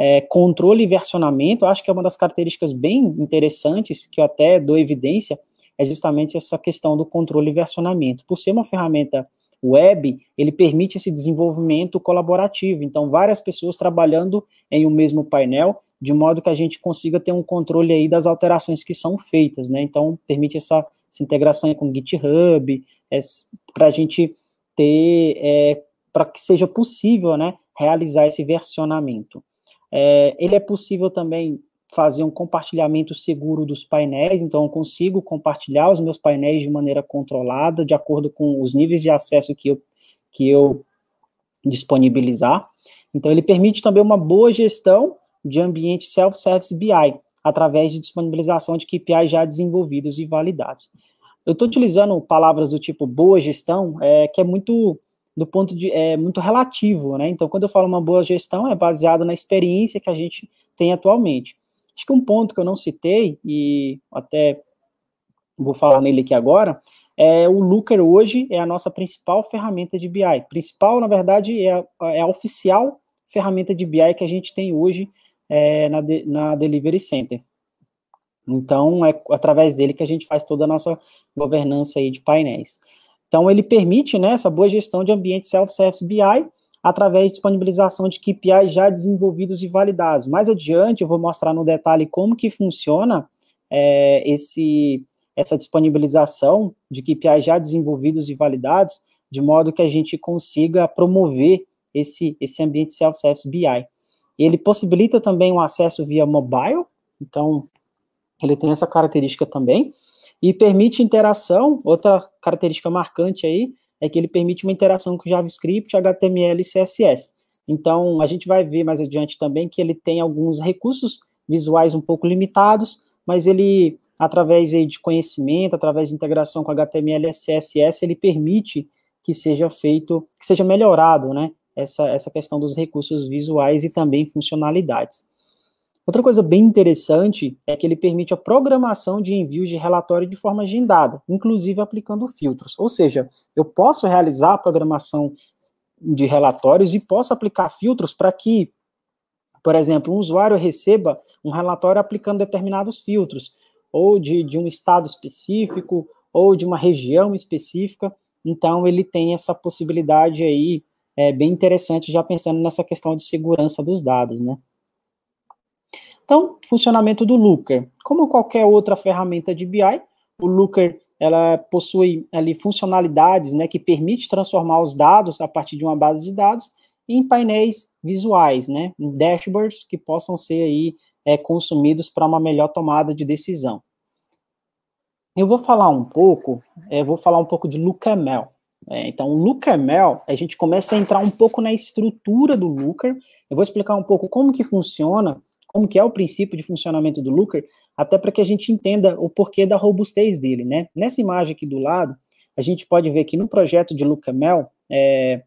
É, controle e versionamento, acho que é uma das características bem interessantes, que eu até dou evidência, é justamente essa questão do controle e versionamento. Por ser uma ferramenta web, ele permite esse desenvolvimento colaborativo, então várias pessoas trabalhando em um mesmo painel, de modo que a gente consiga ter um controle aí das alterações que são feitas, né? Então, permite essa, essa integração com GitHub, é, para a gente ter, é, para que seja possível, né, realizar esse versionamento. É, ele é possível também fazer um compartilhamento seguro dos painéis, então eu consigo compartilhar os meus painéis de maneira controlada, de acordo com os níveis de acesso que eu, que eu disponibilizar. Então, ele permite também uma boa gestão de ambiente self-service BI, através de disponibilização de KPIs já desenvolvidos e validados. Eu estou utilizando palavras do tipo boa gestão, é, que é muito do ponto de é muito relativo, né? Então, quando eu falo uma boa gestão, é baseado na experiência que a gente tem atualmente. Acho que um ponto que eu não citei e até vou falar nele aqui agora é o Looker hoje é a nossa principal ferramenta de BI. Principal, na verdade, é a, é a oficial ferramenta de BI que a gente tem hoje é, na, de, na Delivery Center. Então, é através dele que a gente faz toda a nossa governança aí de painéis. Então, ele permite né, essa boa gestão de ambiente self-service BI através de disponibilização de KPIs já desenvolvidos e validados. Mais adiante, eu vou mostrar no detalhe como que funciona é, esse, essa disponibilização de KPIs já desenvolvidos e validados, de modo que a gente consiga promover esse, esse ambiente self-service BI. Ele possibilita também o acesso via mobile, então ele tem essa característica também. E permite interação, outra característica marcante aí, é que ele permite uma interação com JavaScript, HTML e CSS. Então, a gente vai ver mais adiante também que ele tem alguns recursos visuais um pouco limitados, mas ele, através de conhecimento, através de integração com HTML e CSS, ele permite que seja feito, que seja melhorado, né? Essa, essa questão dos recursos visuais e também funcionalidades. Outra coisa bem interessante é que ele permite a programação de envios de relatório de forma agendada, inclusive aplicando filtros. Ou seja, eu posso realizar a programação de relatórios e posso aplicar filtros para que, por exemplo, um usuário receba um relatório aplicando determinados filtros, ou de, de um estado específico, ou de uma região específica. Então, ele tem essa possibilidade aí, é bem interessante, já pensando nessa questão de segurança dos dados, né? Então, funcionamento do Looker. Como qualquer outra ferramenta de BI, o Looker ela possui ali funcionalidades né, que permite transformar os dados a partir de uma base de dados em painéis visuais, né, em dashboards que possam ser aí é, consumidos para uma melhor tomada de decisão. Eu vou falar um pouco, é, vou falar um pouco de LookML. É, então, o LookML, a gente começa a entrar um pouco na estrutura do Looker. Eu vou explicar um pouco como que funciona como que é o princípio de funcionamento do Looker, até para que a gente entenda o porquê da robustez dele, né? Nessa imagem aqui do lado, a gente pode ver que no projeto de Lucamel, é,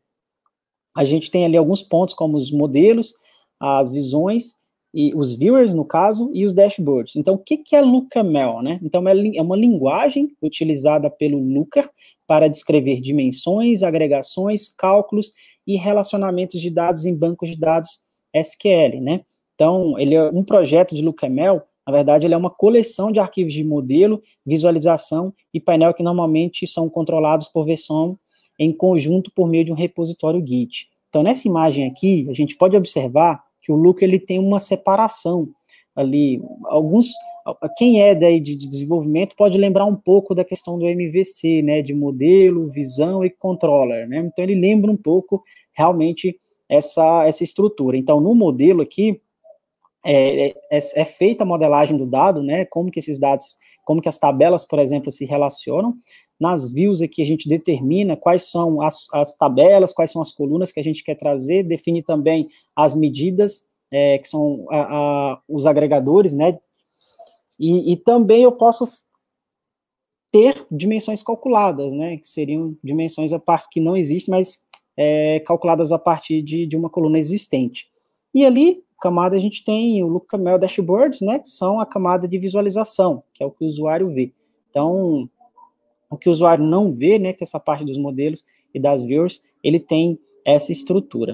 a gente tem ali alguns pontos como os modelos, as visões, e os viewers, no caso, e os dashboards. Então, o que, que é Lucamel, né? Então, é, é uma linguagem utilizada pelo Looker para descrever dimensões, agregações, cálculos e relacionamentos de dados em bancos de dados SQL, né? Então, ele é um projeto de Lucamel, na verdade, ele é uma coleção de arquivos de modelo, visualização e painel que normalmente são controlados por versão em conjunto por meio de um repositório Git. Então, nessa imagem aqui, a gente pode observar que o Luca ele tem uma separação ali. Alguns, quem é daí de desenvolvimento pode lembrar um pouco da questão do MVC, né, de modelo, visão e controller, né? Então ele lembra um pouco realmente essa essa estrutura. Então, no modelo aqui, é, é, é, é, feita a modelagem do dado, né? Como que esses dados, como que as tabelas, por exemplo, se relacionam. Nas views aqui a gente determina quais são as, as tabelas, quais são as colunas que a gente quer trazer, define também as medidas, é, que são a, a, os agregadores, né? E, e também eu posso ter dimensões calculadas, né? Que seriam dimensões a parte que não existe, mas é, calculadas a partir de, de uma coluna existente. E ali camada a gente tem o Look Camel é Dashboards, né, que são a camada de visualização, que é o que o usuário vê. Então, o que o usuário não vê, né, que é essa parte dos modelos e das views, ele tem essa estrutura.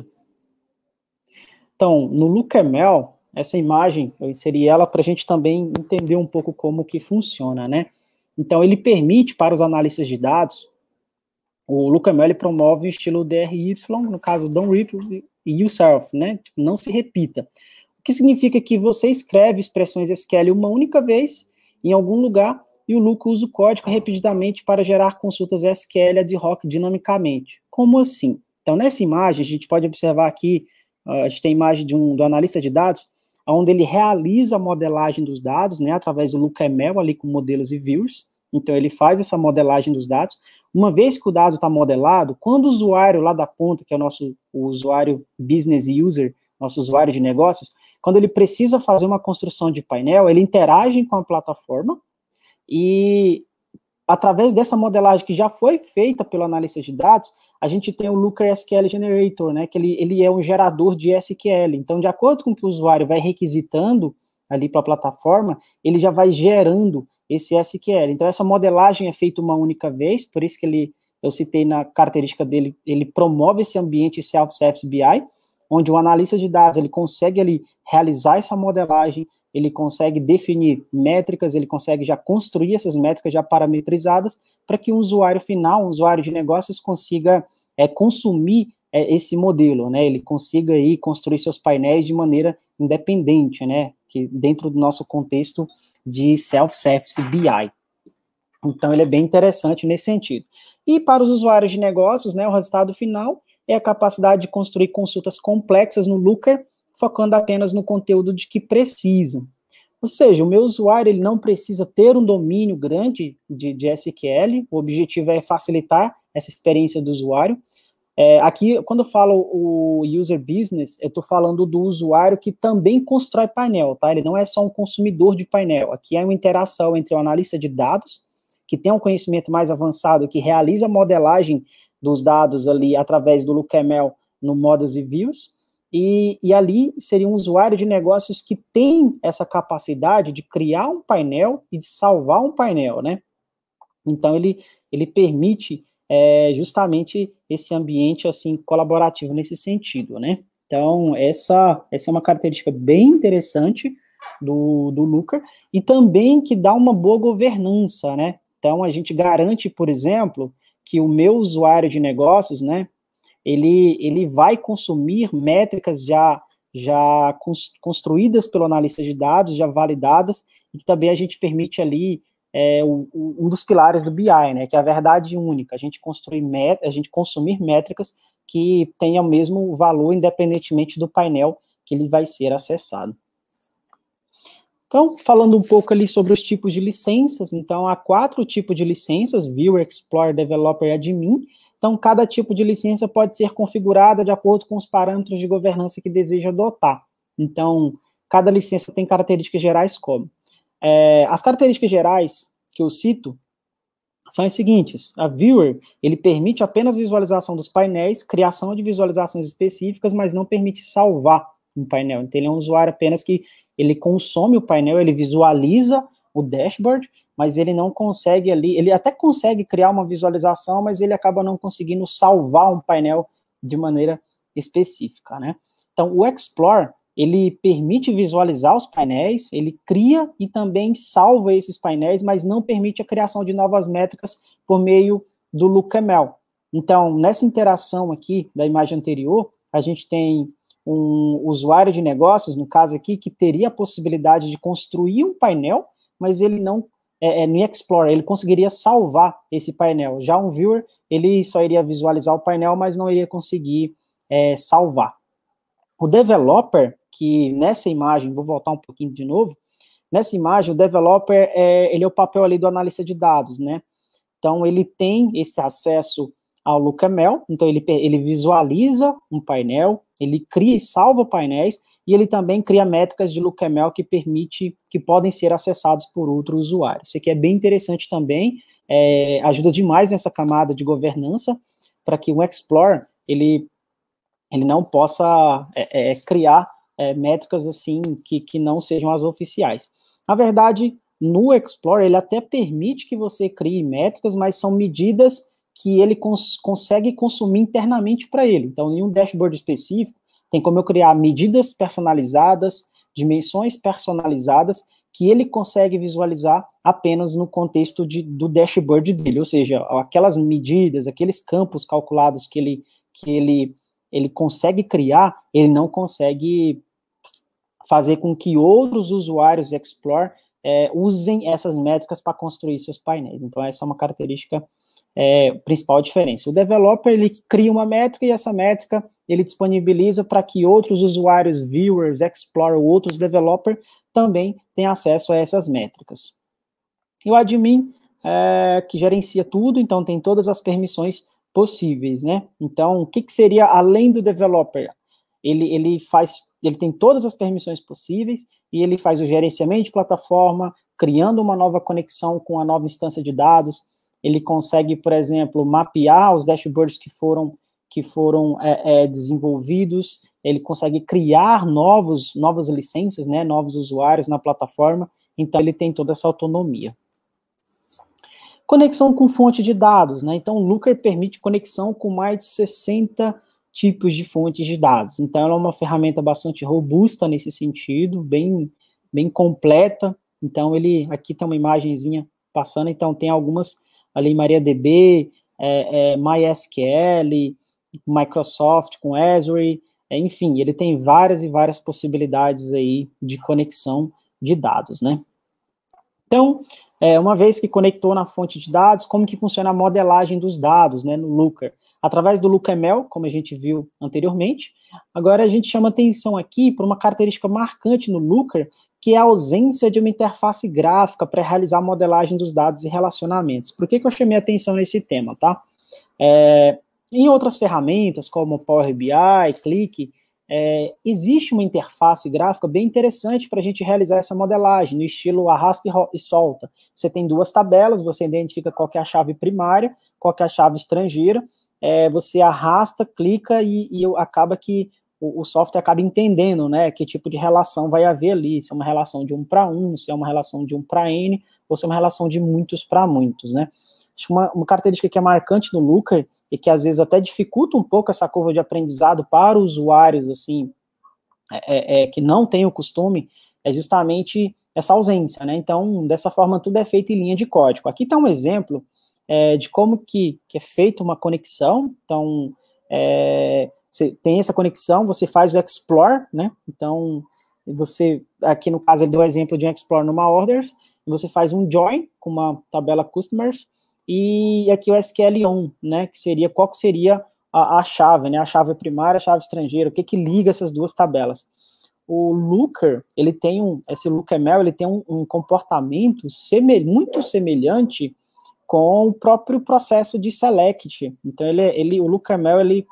Então, no LookML, essa imagem, eu inseri ela para a gente também entender um pouco como que funciona, né? Então, ele permite para os analistas de dados, o Lucamel promove o estilo DRY, no caso, Down Ripple, yourself, né? Tipo, não se repita. O que significa que você escreve expressões SQL uma única vez em algum lugar e o Luca usa o código repetidamente para gerar consultas SQL ad hoc dinamicamente. Como assim? Então, nessa imagem, a gente pode observar aqui, ah, a gente tem a imagem de um, do analista de dados, onde ele realiza a modelagem dos dados, né, através do LucaML, ali com modelos e views. Então, ele faz essa modelagem dos dados, uma vez que o dado está modelado, quando o usuário lá da ponta, que é o nosso o usuário business user, nosso usuário de negócios, quando ele precisa fazer uma construção de painel, ele interage com a plataforma e através dessa modelagem que já foi feita pelo analista de dados, a gente tem o Looker SQL Generator, né, que ele, ele é um gerador de SQL. Então, de acordo com o que o usuário vai requisitando ali para a plataforma, ele já vai gerando esse SQL. Então, essa modelagem é feita uma única vez, por isso que ele, eu citei na característica dele, ele promove esse ambiente self-service BI, onde o analista de dados, ele consegue ele, realizar essa modelagem, ele consegue definir métricas, ele consegue já construir essas métricas já parametrizadas, para que o usuário final, o usuário de negócios, consiga é, consumir é, esse modelo, né? Ele consiga aí construir seus painéis de maneira independente, né? Que dentro do nosso contexto de self-service BI. Então, ele é bem interessante nesse sentido. E para os usuários de negócios, né, o resultado final é a capacidade de construir consultas complexas no Looker, focando apenas no conteúdo de que precisam. Ou seja, o meu usuário ele não precisa ter um domínio grande de, de SQL, o objetivo é facilitar essa experiência do usuário, é, aqui, quando eu falo o user business, eu estou falando do usuário que também constrói painel, tá? Ele não é só um consumidor de painel. Aqui é uma interação entre o analista de dados, que tem um conhecimento mais avançado, que realiza a modelagem dos dados ali através do LookML no Models e Views, e, e ali seria um usuário de negócios que tem essa capacidade de criar um painel e de salvar um painel, né? Então, ele, ele permite é justamente esse ambiente assim colaborativo nesse sentido, né? Então, essa, essa é uma característica bem interessante do, do Looker e também que dá uma boa governança, né? Então, a gente garante, por exemplo, que o meu usuário de negócios, né, ele, ele vai consumir métricas já, já construídas pelo analista de dados, já validadas, e também a gente permite ali é, o, o, um dos pilares do BI, né, que é a verdade única, a gente, construir met a gente consumir métricas que tenham o mesmo valor, independentemente do painel que ele vai ser acessado. Então, falando um pouco ali sobre os tipos de licenças, então há quatro tipos de licenças, Viewer, Explorer, Developer e Admin. Então, cada tipo de licença pode ser configurada de acordo com os parâmetros de governança que deseja adotar. Então, cada licença tem características gerais como é, as características gerais que eu cito são as seguintes: a viewer ele permite apenas visualização dos painéis, criação de visualizações específicas, mas não permite salvar um painel. Então ele é um usuário apenas que ele consome o painel, ele visualiza o dashboard, mas ele não consegue ali, ele até consegue criar uma visualização, mas ele acaba não conseguindo salvar um painel de maneira específica, né? Então o Explore ele permite visualizar os painéis, ele cria e também salva esses painéis, mas não permite a criação de novas métricas por meio do LookML. Então, nessa interação aqui da imagem anterior, a gente tem um usuário de negócios, no caso aqui, que teria a possibilidade de construir um painel, mas ele não é, é, no Explorer, ele conseguiria salvar esse painel. Já um viewer, ele só iria visualizar o painel, mas não iria conseguir é, salvar. O developer, que nessa imagem, vou voltar um pouquinho de novo, nessa imagem o developer, é, ele é o papel ali do analista de dados, né? Então ele tem esse acesso ao LookML, então ele, ele visualiza um painel, ele cria e salva painéis, e ele também cria métricas de LookML que permite, que podem ser acessados por outro usuário. Isso aqui é bem interessante também, é, ajuda demais nessa camada de governança, para que o Explorer, ele, ele não possa é, é, criar é, métricas assim que, que não sejam as oficiais. Na verdade, no Explorer, ele até permite que você crie métricas, mas são medidas que ele cons consegue consumir internamente para ele. Então, em um dashboard específico, tem como eu criar medidas personalizadas, dimensões personalizadas, que ele consegue visualizar apenas no contexto de, do dashboard dele, ou seja, aquelas medidas, aqueles campos calculados que ele, que ele, ele consegue criar, ele não consegue fazer com que outros usuários de Explore é, usem essas métricas para construir seus painéis. Então, essa é uma característica é, principal diferença. O developer, ele cria uma métrica e essa métrica ele disponibiliza para que outros usuários, viewers, explorer, outros developers também tenham acesso a essas métricas. E o admin, é, que gerencia tudo, então tem todas as permissões possíveis, né? Então, o que, que seria além do developer? ele, ele faz, ele tem todas as permissões possíveis e ele faz o gerenciamento de plataforma, criando uma nova conexão com a nova instância de dados. Ele consegue, por exemplo, mapear os dashboards que foram que foram é, é, desenvolvidos. Ele consegue criar novos novas licenças, né, novos usuários na plataforma. Então ele tem toda essa autonomia. Conexão com fonte de dados, né? Então o Looker permite conexão com mais de 60 tipos de fontes de dados. Então, ela é uma ferramenta bastante robusta nesse sentido, bem, bem completa. Então, ele aqui tem uma imagenzinha passando. Então, tem algumas ali MariaDB, é, é, MySQL, Microsoft com Azure, é, enfim, ele tem várias e várias possibilidades aí de conexão de dados, né? Então, é, uma vez que conectou na fonte de dados, como que funciona a modelagem dos dados, né, no Looker? Através do LookML, como a gente viu anteriormente, agora a gente chama atenção aqui para uma característica marcante no Looker, que é a ausência de uma interface gráfica para realizar a modelagem dos dados e relacionamentos. Por que, que eu chamei atenção nesse tema, tá? É, em outras ferramentas, como Power BI, Click, é, existe uma interface gráfica bem interessante para a gente realizar essa modelagem, no estilo arrasta e, solta. Você tem duas tabelas, você identifica qual é a chave primária, qual é a chave estrangeira, é, você arrasta, clica e, e acaba que o, o, software acaba entendendo né, que tipo de relação vai haver ali, se é uma relação de um para um, se é uma relação de um para N, ou se é uma relação de muitos para muitos. Né? Acho que uma, uma característica que é marcante no Looker e que às vezes até dificulta um pouco essa curva de aprendizado para usuários assim é, é, é, que não têm o costume é justamente essa ausência, né? Então, dessa forma, tudo é feito em linha de código. Aqui está um exemplo é, de como que, que é feita uma conexão. Então, é, você tem essa conexão, você faz o explore, né? Então, você, aqui no caso, ele deu o exemplo de um explore numa orders, você faz um join com uma tabela customers, e aqui o SQL1, né, que seria qual que seria a, a, chave, né, a chave primária, a chave estrangeira, o que que liga essas duas tabelas. O Looker, ele tem um, esse Mel, ele tem um, um comportamento semel, muito semelhante com o próprio processo de select. Então ele, ele o Mel, ele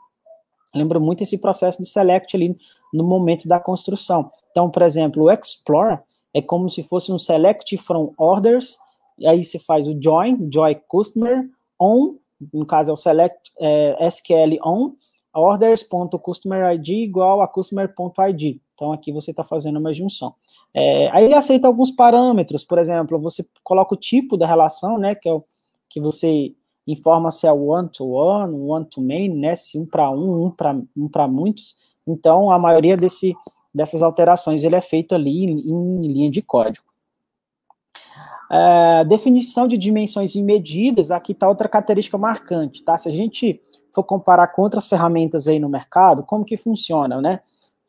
lembra muito esse processo de select ali no momento da construção. Então, por exemplo, o explore é como se fosse um select from orders e aí se faz o join, join customer, on, no caso é o select é, SQL on, orders.customerid igual a customer.id. Então, aqui você está fazendo uma junção. É, aí ele aceita alguns parâmetros, por exemplo, você coloca o tipo da relação, né, que é o que você informa se é one-to-one, one-to-main, né, se um para um, um para um muitos. Então, a maioria desse, dessas alterações ele é feito ali em, em linha de código. É, definição de dimensões e medidas, aqui está outra característica marcante, tá? Se a gente for comparar com outras ferramentas aí no mercado, como que funciona, né?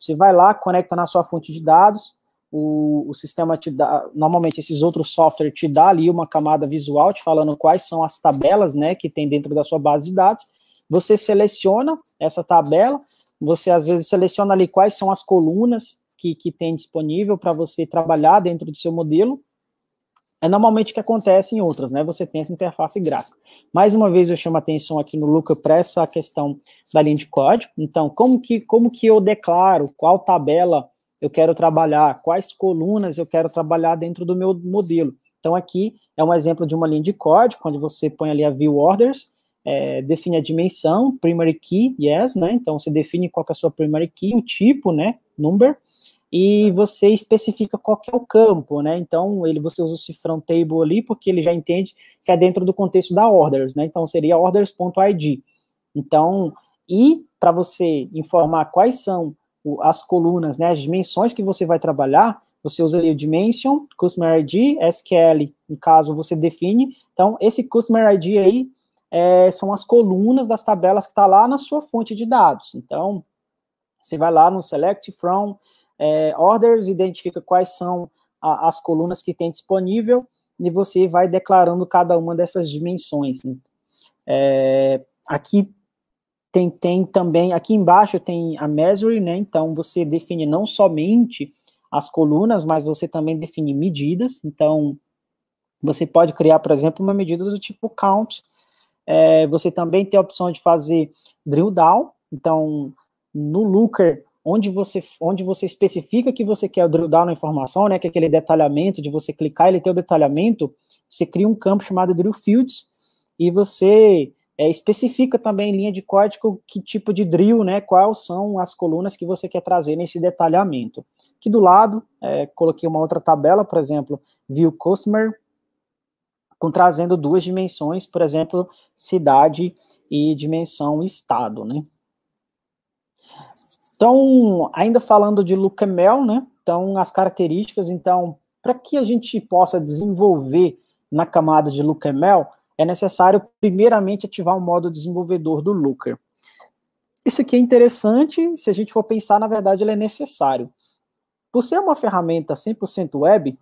Você vai lá, conecta na sua fonte de dados, o, o sistema te dá, normalmente esses outros software te dá ali uma camada visual te falando quais são as tabelas, né, que tem dentro da sua base de dados. Você seleciona essa tabela, você às vezes seleciona ali quais são as colunas que, que tem disponível para você trabalhar dentro do seu modelo, é normalmente o que acontece em outras, né? Você tem essa interface gráfica. Mais uma vez eu chamo a atenção aqui no Luca para essa questão da linha de código. Então, como que, como que eu declaro qual tabela eu quero trabalhar, quais colunas eu quero trabalhar dentro do meu modelo? Então, aqui é um exemplo de uma linha de código, onde você põe ali a view orders, é, define a dimensão, primary key, yes, né? Então, você define qual é a sua primary key, o tipo, né? Number e você especifica qual que é o campo, né? Então, ele, você usa o cifrão table ali, porque ele já entende que é dentro do contexto da orders, né? Então, seria orders.id. Então, e para você informar quais são as colunas, né, as dimensões que você vai trabalhar, você usa ali o dimension, customer ID, SQL, no caso, você define. Então, esse customer ID aí é, são as colunas das tabelas que está lá na sua fonte de dados. Então, você vai lá no select from, é, orders identifica quais são a, as colunas que tem disponível e você vai declarando cada uma dessas dimensões. Né? É, aqui tem, tem também, aqui embaixo tem a measure, né? Então você define não somente as colunas, mas você também define medidas. Então você pode criar, por exemplo, uma medida do tipo count. É, você também tem a opção de fazer drill down. Então no Looker onde você, onde você especifica que você quer drill down na informação, né, que é aquele detalhamento de você clicar ele ter o detalhamento, você cria um campo chamado drill fields e você é, especifica também em linha de código que tipo de drill, né, quais são as colunas que você quer trazer nesse detalhamento. Aqui do lado, é, coloquei uma outra tabela, por exemplo, view customer, com trazendo duas dimensões, por exemplo, cidade e dimensão estado, né. Então, ainda falando de Luca Mel, né? Então, as características, então, para que a gente possa desenvolver na camada de Looker Mel, é necessário primeiramente ativar o modo desenvolvedor do Looker. Isso aqui é interessante, se a gente for pensar, na verdade, ele é necessário. Por ser uma ferramenta 100% web,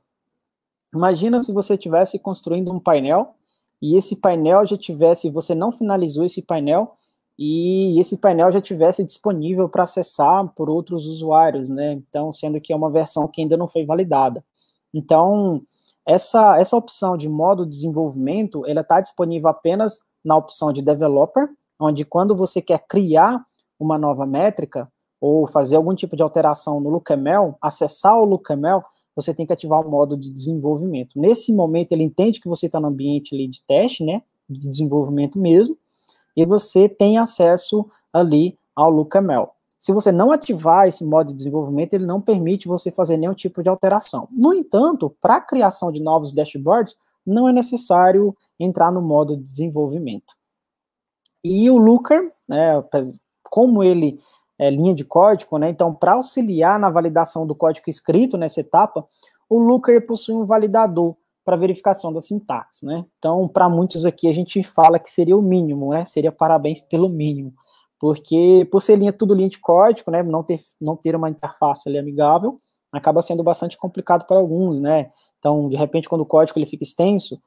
imagina se você estivesse construindo um painel e esse painel já tivesse, você não finalizou esse painel e esse painel já tivesse disponível para acessar por outros usuários, né? Então, sendo que é uma versão que ainda não foi validada. Então, essa, essa opção de modo desenvolvimento, ela está disponível apenas na opção de developer, onde quando você quer criar uma nova métrica ou fazer algum tipo de alteração no LookML, acessar o LookML, você tem que ativar o modo de desenvolvimento. Nesse momento, ele entende que você está no ambiente de teste, né, de desenvolvimento mesmo, e você tem acesso ali ao LucaMel. Se você não ativar esse modo de desenvolvimento, ele não permite você fazer nenhum tipo de alteração. No entanto, para a criação de novos dashboards, não é necessário entrar no modo de desenvolvimento. E o Looker, né, como ele é linha de código, né, então para auxiliar na validação do código escrito nessa etapa, o Looker possui um validador para verificação da sintaxe, né? Então, para muitos aqui a gente fala que seria o mínimo, né? Seria parabéns pelo mínimo, porque por ser linha tudo linha de código, né? Não ter não ter uma interface ali amigável, acaba sendo bastante complicado para alguns, né? Então, de repente, quando o código ele fica extenso,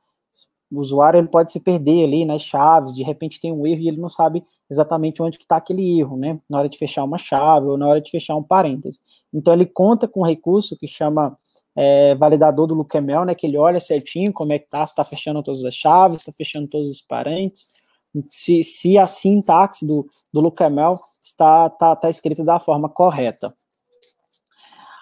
o usuário ele pode se perder ali nas chaves, de repente tem um erro e ele não sabe exatamente onde que está aquele erro, né? Na hora de fechar uma chave ou na hora de fechar um parêntese. Então ele conta com um recurso que chama é, validador do LookML, né, que ele olha certinho como é que tá, se está fechando todas as chaves, está fechando todos os parentes, se, se a sintaxe do, do LookML está tá, tá escrita da forma correta.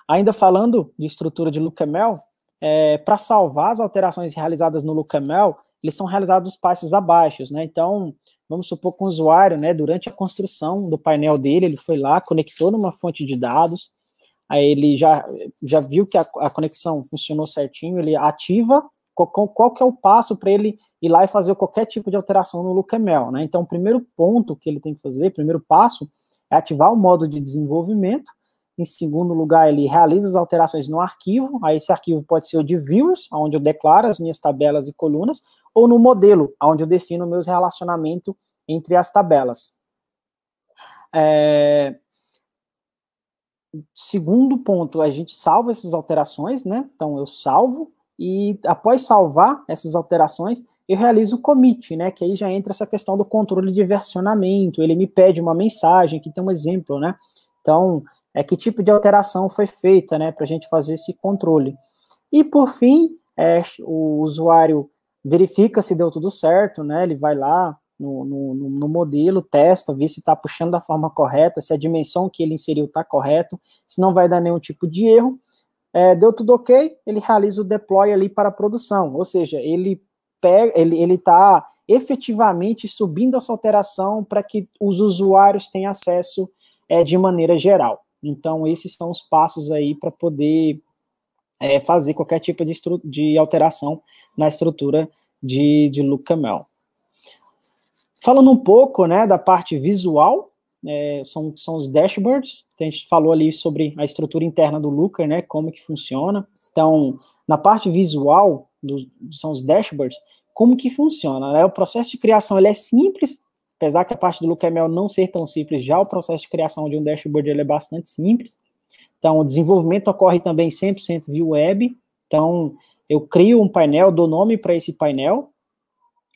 Ainda falando de estrutura de LookML, é, para salvar as alterações realizadas no LookML, eles são realizados os passos abaixo, né? Então, vamos supor que o um usuário, né, durante a construção do painel dele, ele foi lá, conectou numa fonte de dados, aí ele já, já viu que a, a conexão funcionou certinho, ele ativa, qual, qual que é o passo para ele ir lá e fazer qualquer tipo de alteração no LookML, né? Então, o primeiro ponto que ele tem que fazer, primeiro passo, é ativar o modo de desenvolvimento, em segundo lugar, ele realiza as alterações no arquivo, aí esse arquivo pode ser o de viewers, onde eu declaro as minhas tabelas e colunas, ou no modelo, onde eu defino meus relacionamentos entre as tabelas. É, Segundo ponto, a gente salva essas alterações, né? Então eu salvo e após salvar essas alterações, eu realizo o commit, né? Que aí já entra essa questão do controle de versionamento. Ele me pede uma mensagem, que tem um exemplo, né? Então, é que tipo de alteração foi feita, né? Para a gente fazer esse controle. E por fim, é, o usuário verifica se deu tudo certo, né? Ele vai lá, no, no, no, modelo, testa, vê se está puxando da forma correta, se a dimensão que ele inseriu está correto, se não vai dar nenhum tipo de erro. É, deu tudo ok, ele realiza o deploy ali para a produção, ou seja, ele pega, ele ele está efetivamente subindo essa alteração para que os usuários tenham acesso é, de maneira geral. Então esses são os passos aí para poder é, fazer qualquer tipo de, de alteração na estrutura de, de Lucamel Falando um pouco né, da parte visual, é, são, são os dashboards. A gente falou ali sobre a estrutura interna do Looker, né, como que funciona. Então, na parte visual, do, são os dashboards, como que funciona. Né? O processo de criação ele é simples, apesar que a parte do LookML não ser tão simples, já o processo de criação de um dashboard ele é bastante simples. Então, o desenvolvimento ocorre também 100% via web. Então, eu crio um painel, dou nome para esse painel,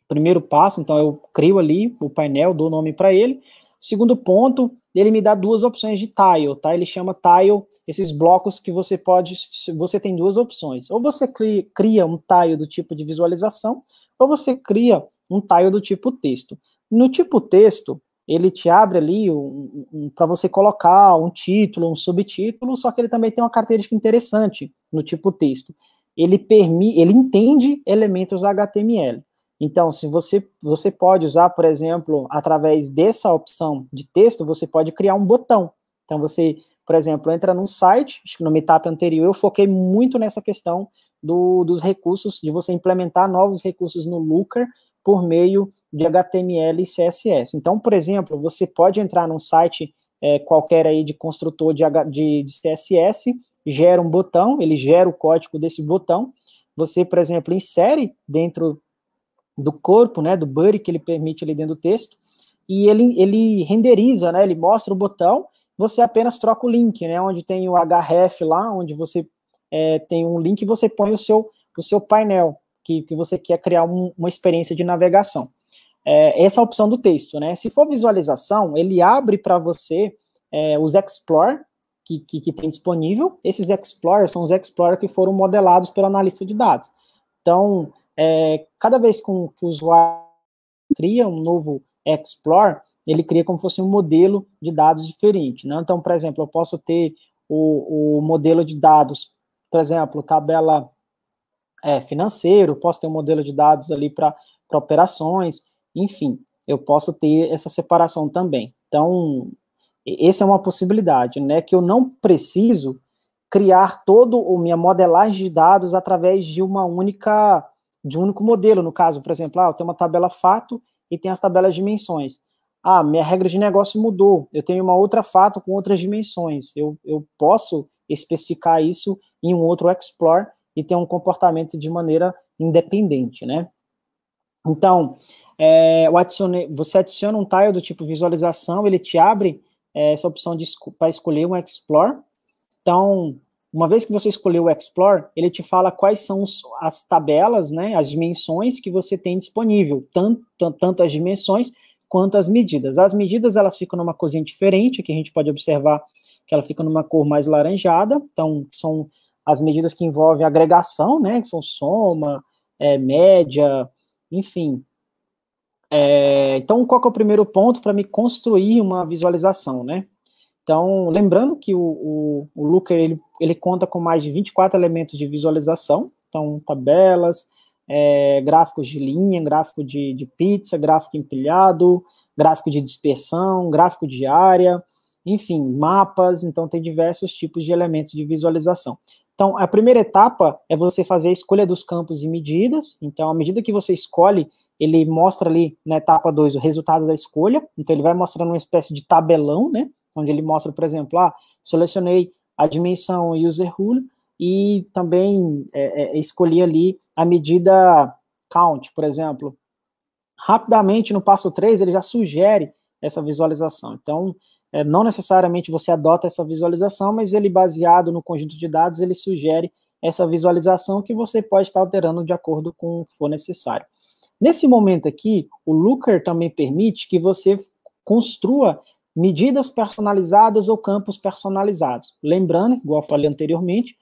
primeiro passo, então eu crio ali o painel, dou o nome para ele. Segundo ponto, ele me dá duas opções de tile, tá? Ele chama tile esses blocos que você pode, você tem duas opções. Ou você cria, cria um tile do tipo de visualização, ou você cria um tile do tipo texto. No tipo texto, ele te abre ali um, um, para você colocar um título, um subtítulo, só que ele também tem uma característica interessante no tipo texto. Ele permite, ele entende elementos HTML. Então, se você, você pode usar, por exemplo, através dessa opção de texto, você pode criar um botão. Então, você, por exemplo, entra num site, acho que no meetup anterior eu foquei muito nessa questão do, dos recursos, de você implementar novos recursos no Looker por meio de HTML e CSS. Então, por exemplo, você pode entrar num site é, qualquer aí de construtor de, de, de CSS, gera um botão, ele gera o código desse botão, você, por exemplo, insere dentro do corpo, né, do buddy que ele permite ali dentro do texto, e ele, ele renderiza, né, ele mostra o botão, você apenas troca o link, né, onde tem o href lá, onde você é, tem um link e você põe o seu, o seu painel, que, que você quer criar um, uma experiência de navegação. É, essa é a opção do texto, né, se for visualização, ele abre para você é, os Explore, que, que, que, tem disponível, esses Explore são os Explore que foram modelados pelo analista de dados. Então, é, cada vez com que o usuário cria um novo Explore, ele cria como se fosse um modelo de dados diferente. Né? Então, por exemplo, eu posso ter o, o modelo de dados, por exemplo, tabela é, financeiro, posso ter um modelo de dados ali para operações, enfim, eu posso ter essa separação também. Então, essa é uma possibilidade, né? Que eu não preciso criar todo a minha modelagem de dados através de uma única de um único modelo. No caso, por exemplo, ah, eu tenho uma tabela fato e tem as tabelas dimensões. Ah, minha regra de negócio mudou, eu tenho uma outra fato com outras dimensões. Eu, eu posso especificar isso em um outro explore e ter um comportamento de maneira independente, né? Então, é, eh, adicione, você adiciona um tile do tipo visualização, ele te abre é, essa opção esco, para escolher um explore. Então, uma vez que você escolheu o Explore, ele te fala quais são as tabelas, né, as dimensões que você tem disponível, tanto, tanto as dimensões quanto as medidas. As medidas elas ficam numa cozinha diferente, que a gente pode observar que ela fica numa cor mais laranjada, então são as medidas que envolvem agregação, né, que são soma, é, média, enfim. É, então, qual é o primeiro ponto para me construir uma visualização, né? Então, lembrando que o, o, o Looker ele, ele conta com mais de 24 elementos de visualização, então tabelas, é, gráficos de linha, gráfico de, de, pizza, gráfico empilhado, gráfico de dispersão, gráfico de área, enfim, mapas, então tem diversos tipos de elementos de visualização. Então, a primeira etapa é você fazer a escolha dos campos e medidas. Então, à medida que você escolhe, ele mostra ali na etapa 2 o resultado da escolha. Então, ele vai mostrando uma espécie de tabelão, né? onde ele mostra, por exemplo, ah, selecionei a dimensão user rule e também é, é, escolhi ali a medida count, por exemplo. Rapidamente, no passo 3, ele já sugere essa visualização. Então, é, não necessariamente você adota essa visualização, mas ele, baseado no conjunto de dados, ele sugere essa visualização que você pode estar alterando de acordo com o que for necessário. Nesse momento aqui, o Looker também permite que você construa medidas personalizadas ou campos personalizados. Lembrando, igual falei anteriormente,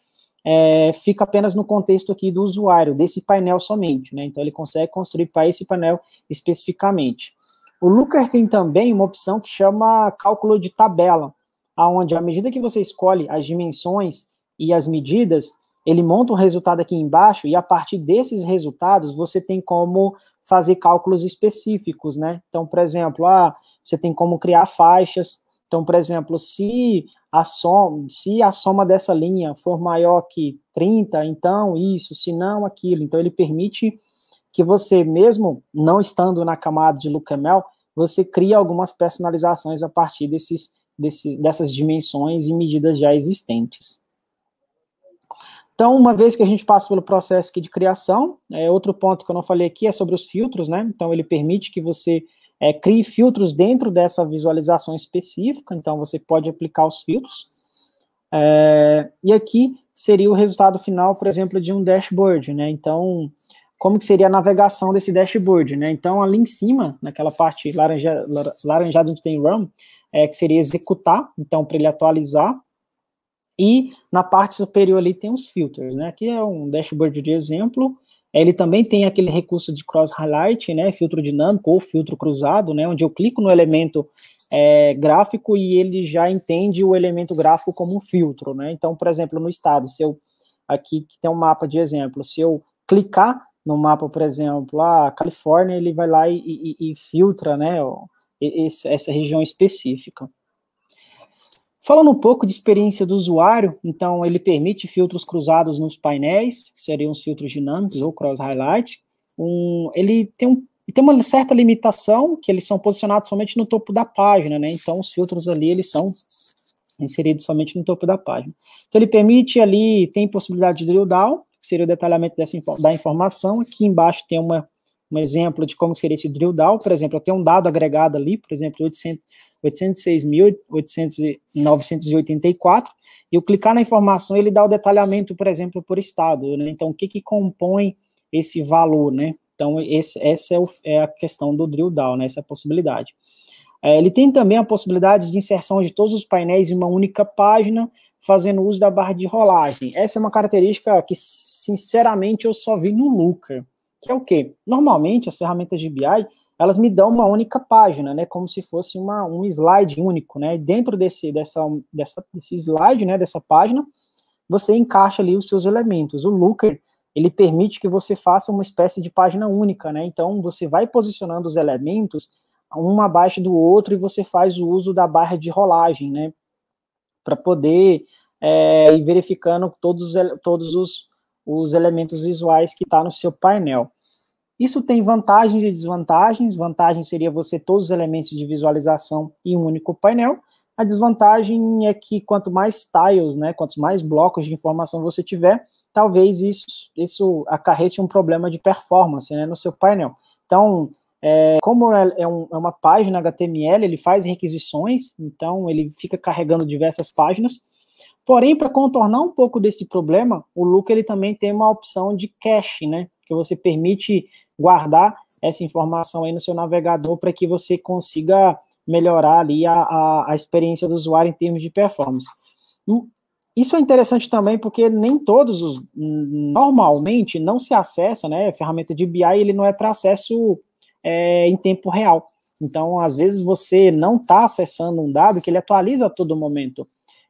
é, fica apenas no contexto aqui do usuário, desse painel somente, né? Então ele consegue construir para esse painel especificamente. O Looker tem também uma opção que chama cálculo de tabela, aonde à medida que você escolhe as dimensões e as medidas, ele monta um resultado aqui embaixo e a partir desses resultados você tem como fazer cálculos específicos, né? Então, por exemplo, ah, você tem como criar faixas. Então, por exemplo, se a, soma, se a soma dessa linha for maior que 30, então isso, se não aquilo. Então, ele permite que você, mesmo não estando na camada de Lucamel, você cria algumas personalizações a partir desses, desses, dessas dimensões e medidas já existentes. Então, uma vez que a gente passa pelo processo aqui de criação, é, outro ponto que eu não falei aqui é sobre os filtros, né? Então, ele permite que você é, crie filtros dentro dessa visualização específica, então você pode aplicar os filtros. É, e aqui seria o resultado final, por exemplo, de um dashboard, né? Então, como que seria a navegação desse dashboard, né? Então, ali em cima, naquela parte laranja, laranjada onde tem RAM, é, que seria executar, então, para ele atualizar, e na parte superior ali tem os filters, né? Aqui é um dashboard de exemplo. Ele também tem aquele recurso de cross highlight, né? Filtro dinâmico ou filtro cruzado, né? Onde eu clico no elemento é, gráfico e ele já entende o elemento gráfico como um filtro, né? Então, por exemplo, no estado, se eu aqui que tem um mapa de exemplo, se eu clicar no mapa, por exemplo, a ah, Califórnia, ele vai lá e, e, e filtra, né? Essa região específica. Falando um pouco de experiência do usuário, então ele permite filtros cruzados nos painéis, que seriam os filtros dinâmicos ou cross-highlight. Um, ele tem, um, tem, uma certa limitação, que eles são posicionados somente no topo da página, né? Então os filtros ali, eles são inseridos somente no topo da página. Então ele permite ali, tem possibilidade de drill down, que seria o detalhamento dessa, da informação. Aqui embaixo tem uma um exemplo de como seria esse drill down, por exemplo, eu tenho um dado agregado ali, por exemplo, 806.984, e eu clicar na informação, ele dá o detalhamento, por exemplo, por estado, né? Então, o que que compõe esse valor, né? Então, esse, essa é, o, é, a questão do drill down, né? Essa é a possibilidade. É, ele tem também a possibilidade de inserção de todos os painéis em uma única página, fazendo uso da barra de rolagem. Essa é uma característica que, sinceramente, eu só vi no Looker que é o quê? Normalmente, as ferramentas de BI, elas me dão uma única página, né, como se fosse uma, um slide único, né, dentro desse, dessa, dessa, desse slide, né, dessa página, você encaixa ali os seus elementos. O Looker, ele permite que você faça uma espécie de página única, né, então você vai posicionando os elementos um abaixo do outro e você faz o uso da barra de rolagem, né, para poder é, ir verificando todos, todos os os elementos visuais que está no seu painel. Isso tem vantagens e desvantagens. Vantagem seria você todos os elementos de visualização em um único painel. A desvantagem é que quanto mais tiles, né, quantos mais blocos de informação você tiver, talvez isso, isso acarrete um problema de performance né, no seu painel. Então, é, como é, é um, é uma página HTML, ele faz requisições, então ele fica carregando diversas páginas Porém, para contornar um pouco desse problema, o Luca ele também tem uma opção de cache, né? Que você permite guardar essa informação aí no seu navegador para que você consiga melhorar ali a, a, a, experiência do usuário em termos de performance. Hum, isso é interessante também porque nem todos os normalmente não se acessa, né? A ferramenta de BI ele não é para acesso é, em tempo real. Então, às vezes você não está acessando um dado que ele atualiza a todo momento.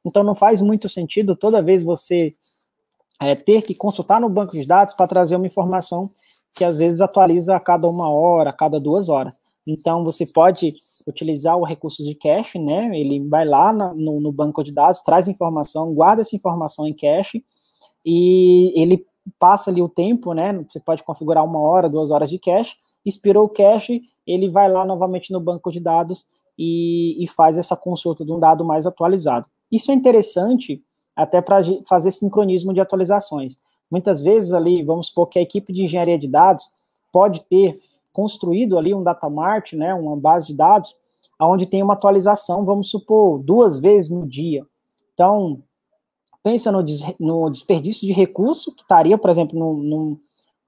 Então não faz muito sentido toda vez você é, ter que consultar no banco de dados para trazer uma informação que às vezes atualiza a cada uma hora, a cada duas horas. Então você pode utilizar o recurso de cache, né? Ele vai lá no, no banco de dados, traz informação, guarda essa informação em cache e ele passa ali o tempo, né? Você pode configurar uma hora, duas horas de cache. Expirou o cache, ele vai lá novamente no banco de dados e, e faz essa consulta de um dado mais atualizado. Isso é interessante até para fazer sincronismo de atualizações. Muitas vezes ali, vamos supor que a equipe de engenharia de dados pode ter construído ali um data mart, né, uma base de dados, onde tem uma atualização, vamos supor, duas vezes no dia. Então, pensa no, des no desperdício de recurso, que estaria, por exemplo, no, no,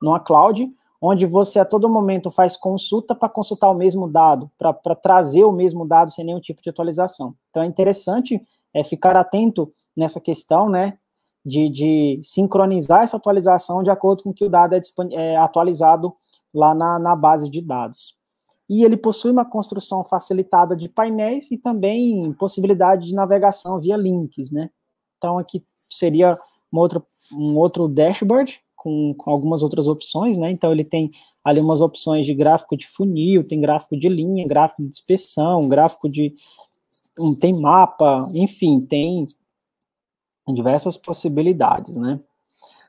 numa cloud, onde você a todo momento faz consulta para consultar o mesmo dado, para trazer o mesmo dado sem nenhum tipo de atualização. Então, é interessante é ficar atento nessa questão, né, de, de, sincronizar essa atualização de acordo com que o dado é, é atualizado lá na, na, base de dados. E ele possui uma construção facilitada de painéis e também possibilidade de navegação via links, né? Então, aqui seria outra, um outro dashboard com, com algumas outras opções, né? Então, ele tem ali umas opções de gráfico de funil, tem gráfico de linha, gráfico de inspeção, gráfico de, tem mapa, enfim, tem diversas possibilidades, né?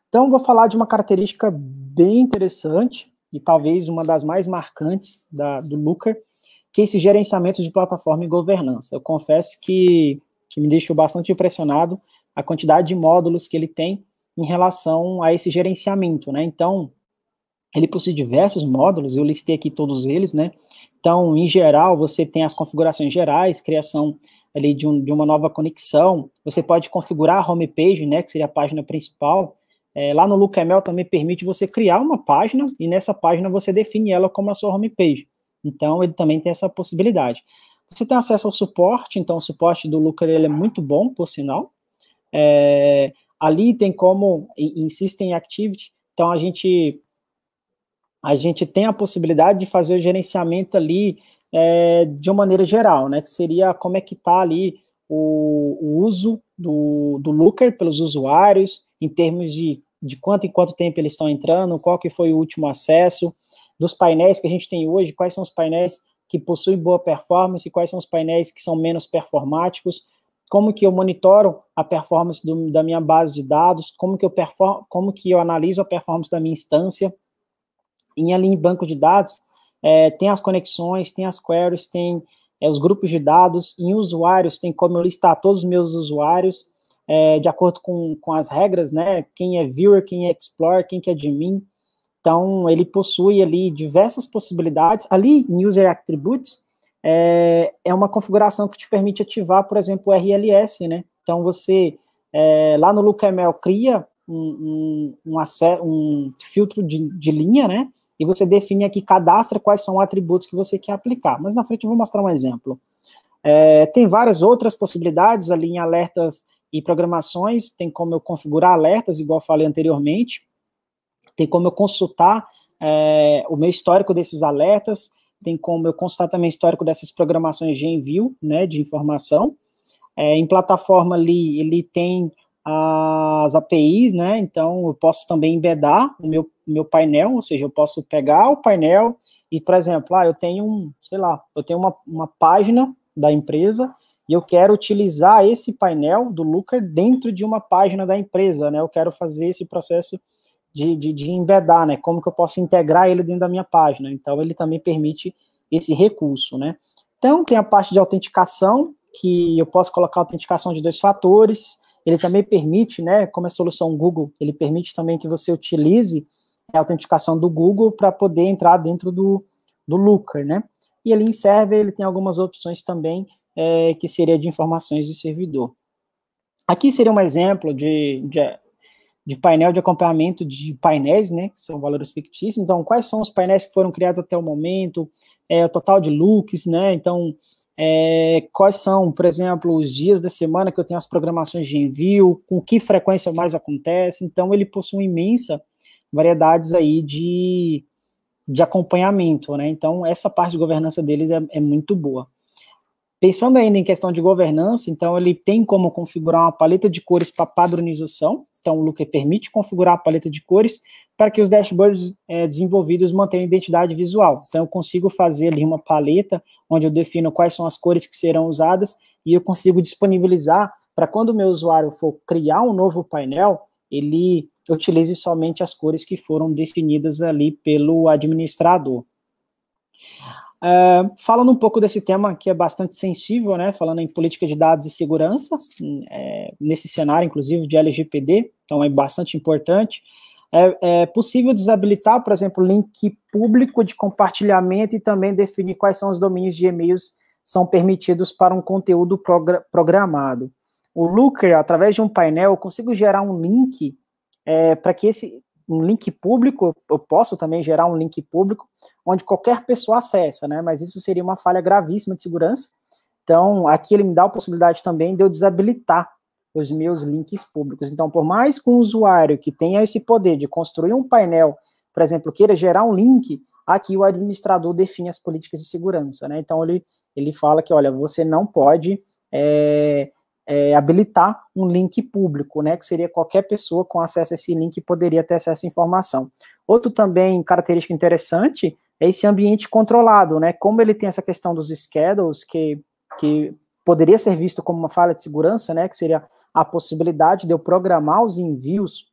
Então, vou falar de uma característica bem interessante e talvez uma das mais marcantes da, do Looker, que é esse gerenciamento de plataforma e governança. Eu confesso que, que me deixou bastante impressionado a quantidade de módulos que ele tem em relação a esse gerenciamento, né? Então, ele possui diversos módulos, eu listei aqui todos eles, né? Então, em geral, você tem as configurações gerais, criação ali de, um, de uma nova conexão. Você pode configurar a homepage, né, que seria a página principal. É, lá no LookML também permite você criar uma página e nessa página você define ela como a sua homepage. Então, ele também tem essa possibilidade. Você tem acesso ao suporte, então o suporte do Looker ele é muito bom, por sinal. É, ali tem como, insiste em Activity, então a gente a gente tem a possibilidade de fazer o gerenciamento ali é, de uma maneira geral, né? Que seria como é que está ali o, o, uso do, do Looker pelos usuários, em termos de, de quanto em quanto tempo eles estão entrando, qual que foi o último acesso, dos painéis que a gente tem hoje, quais são os painéis que possuem boa performance, quais são os painéis que são menos performáticos, como que eu monitoro a performance do, da minha base de dados, como que, eu perform, como que eu analiso a performance da minha instância, em ali em banco de dados, é, tem as conexões, tem as queries, tem é, os grupos de dados, em usuários, tem como eu listar todos os meus usuários, é, de acordo com, com as regras, né? Quem é viewer, quem é explorer, quem que é admin. Então, ele possui ali diversas possibilidades. Ali, em User Attributes, é, é uma configuração que te permite ativar, por exemplo, o RLS, né? Então, você, é, lá no LookML, cria um, um, um, um filtro de, de linha, né? e você define aqui, cadastra quais são os atributos que você quer aplicar. Mas na frente eu vou mostrar um exemplo. É, tem várias outras possibilidades ali em alertas e programações, tem como eu configurar alertas, igual falei anteriormente, tem como eu consultar é, o meu histórico desses alertas, tem como eu consultar também o histórico dessas programações de envio, né, de informação. É, em plataforma ali, ele tem as APIs, né? Então eu posso também embedar o meu, meu painel, ou seja, eu posso pegar o painel e, por exemplo, ah, eu tenho um, sei lá, eu tenho uma, uma página da empresa e eu quero utilizar esse painel do Looker dentro de uma página da empresa, né? Eu quero fazer esse processo de, de, de embedar, né? Como que eu posso integrar ele dentro da minha página? Então ele também permite esse recurso, né? Então tem a parte de autenticação que eu posso colocar autenticação de dois fatores ele também permite, né, como é solução Google, ele permite também que você utilize a autenticação do Google para poder entrar dentro do, do Looker, né? E ali em server ele tem algumas opções também é, que seria de informações de servidor. Aqui seria um exemplo de, de, de, painel de acompanhamento de painéis, né? Que são valores fictícios. Então, quais são os painéis que foram criados até o momento? É, o total de looks, né? Então, é, quais são, por exemplo, os dias da semana que eu tenho as programações de envio, com que frequência mais acontece. Então, ele possui uma imensa variedades aí de, de acompanhamento, né? Então, essa parte de governança deles é, é muito boa. Pensando ainda em questão de governança, então ele tem como configurar uma paleta de cores para padronização. Então o Looker permite configurar a paleta de cores para que os dashboards é, desenvolvidos mantenham identidade visual. Então eu consigo fazer ali uma paleta onde eu defino quais são as cores que serão usadas e eu consigo disponibilizar para quando o meu usuário for criar um novo painel, ele utilize somente as cores que foram definidas ali pelo administrador. Uh, falando um pouco desse tema que é bastante sensível, né, falando em política de dados e segurança, hum, é, nesse cenário, inclusive, de LGPD, então é bastante importante. É, é, possível desabilitar, por exemplo, link público de compartilhamento e também definir quais são os domínios de e-mails são permitidos para um conteúdo programado. O Looker, através de um painel, eu consigo gerar um link é, para que esse um link público, eu posso também gerar um link público, onde qualquer pessoa acessa, né? Mas isso seria uma falha gravíssima de segurança. Então, aqui ele me dá a possibilidade também de eu desabilitar os meus links públicos. Então, por mais que um usuário que tenha esse poder de construir um painel, por exemplo, queira gerar um link, aqui o administrador define as políticas de segurança, né? Então, ele, ele fala que, olha, você não pode é, é, habilitar um link público, né, que seria qualquer pessoa com acesso a esse link poderia ter acesso à informação. Outro também característica interessante é esse ambiente controlado, né, como ele tem essa questão dos schedules, que, que poderia ser visto como uma falha de segurança, né, que seria a possibilidade de eu programar os envios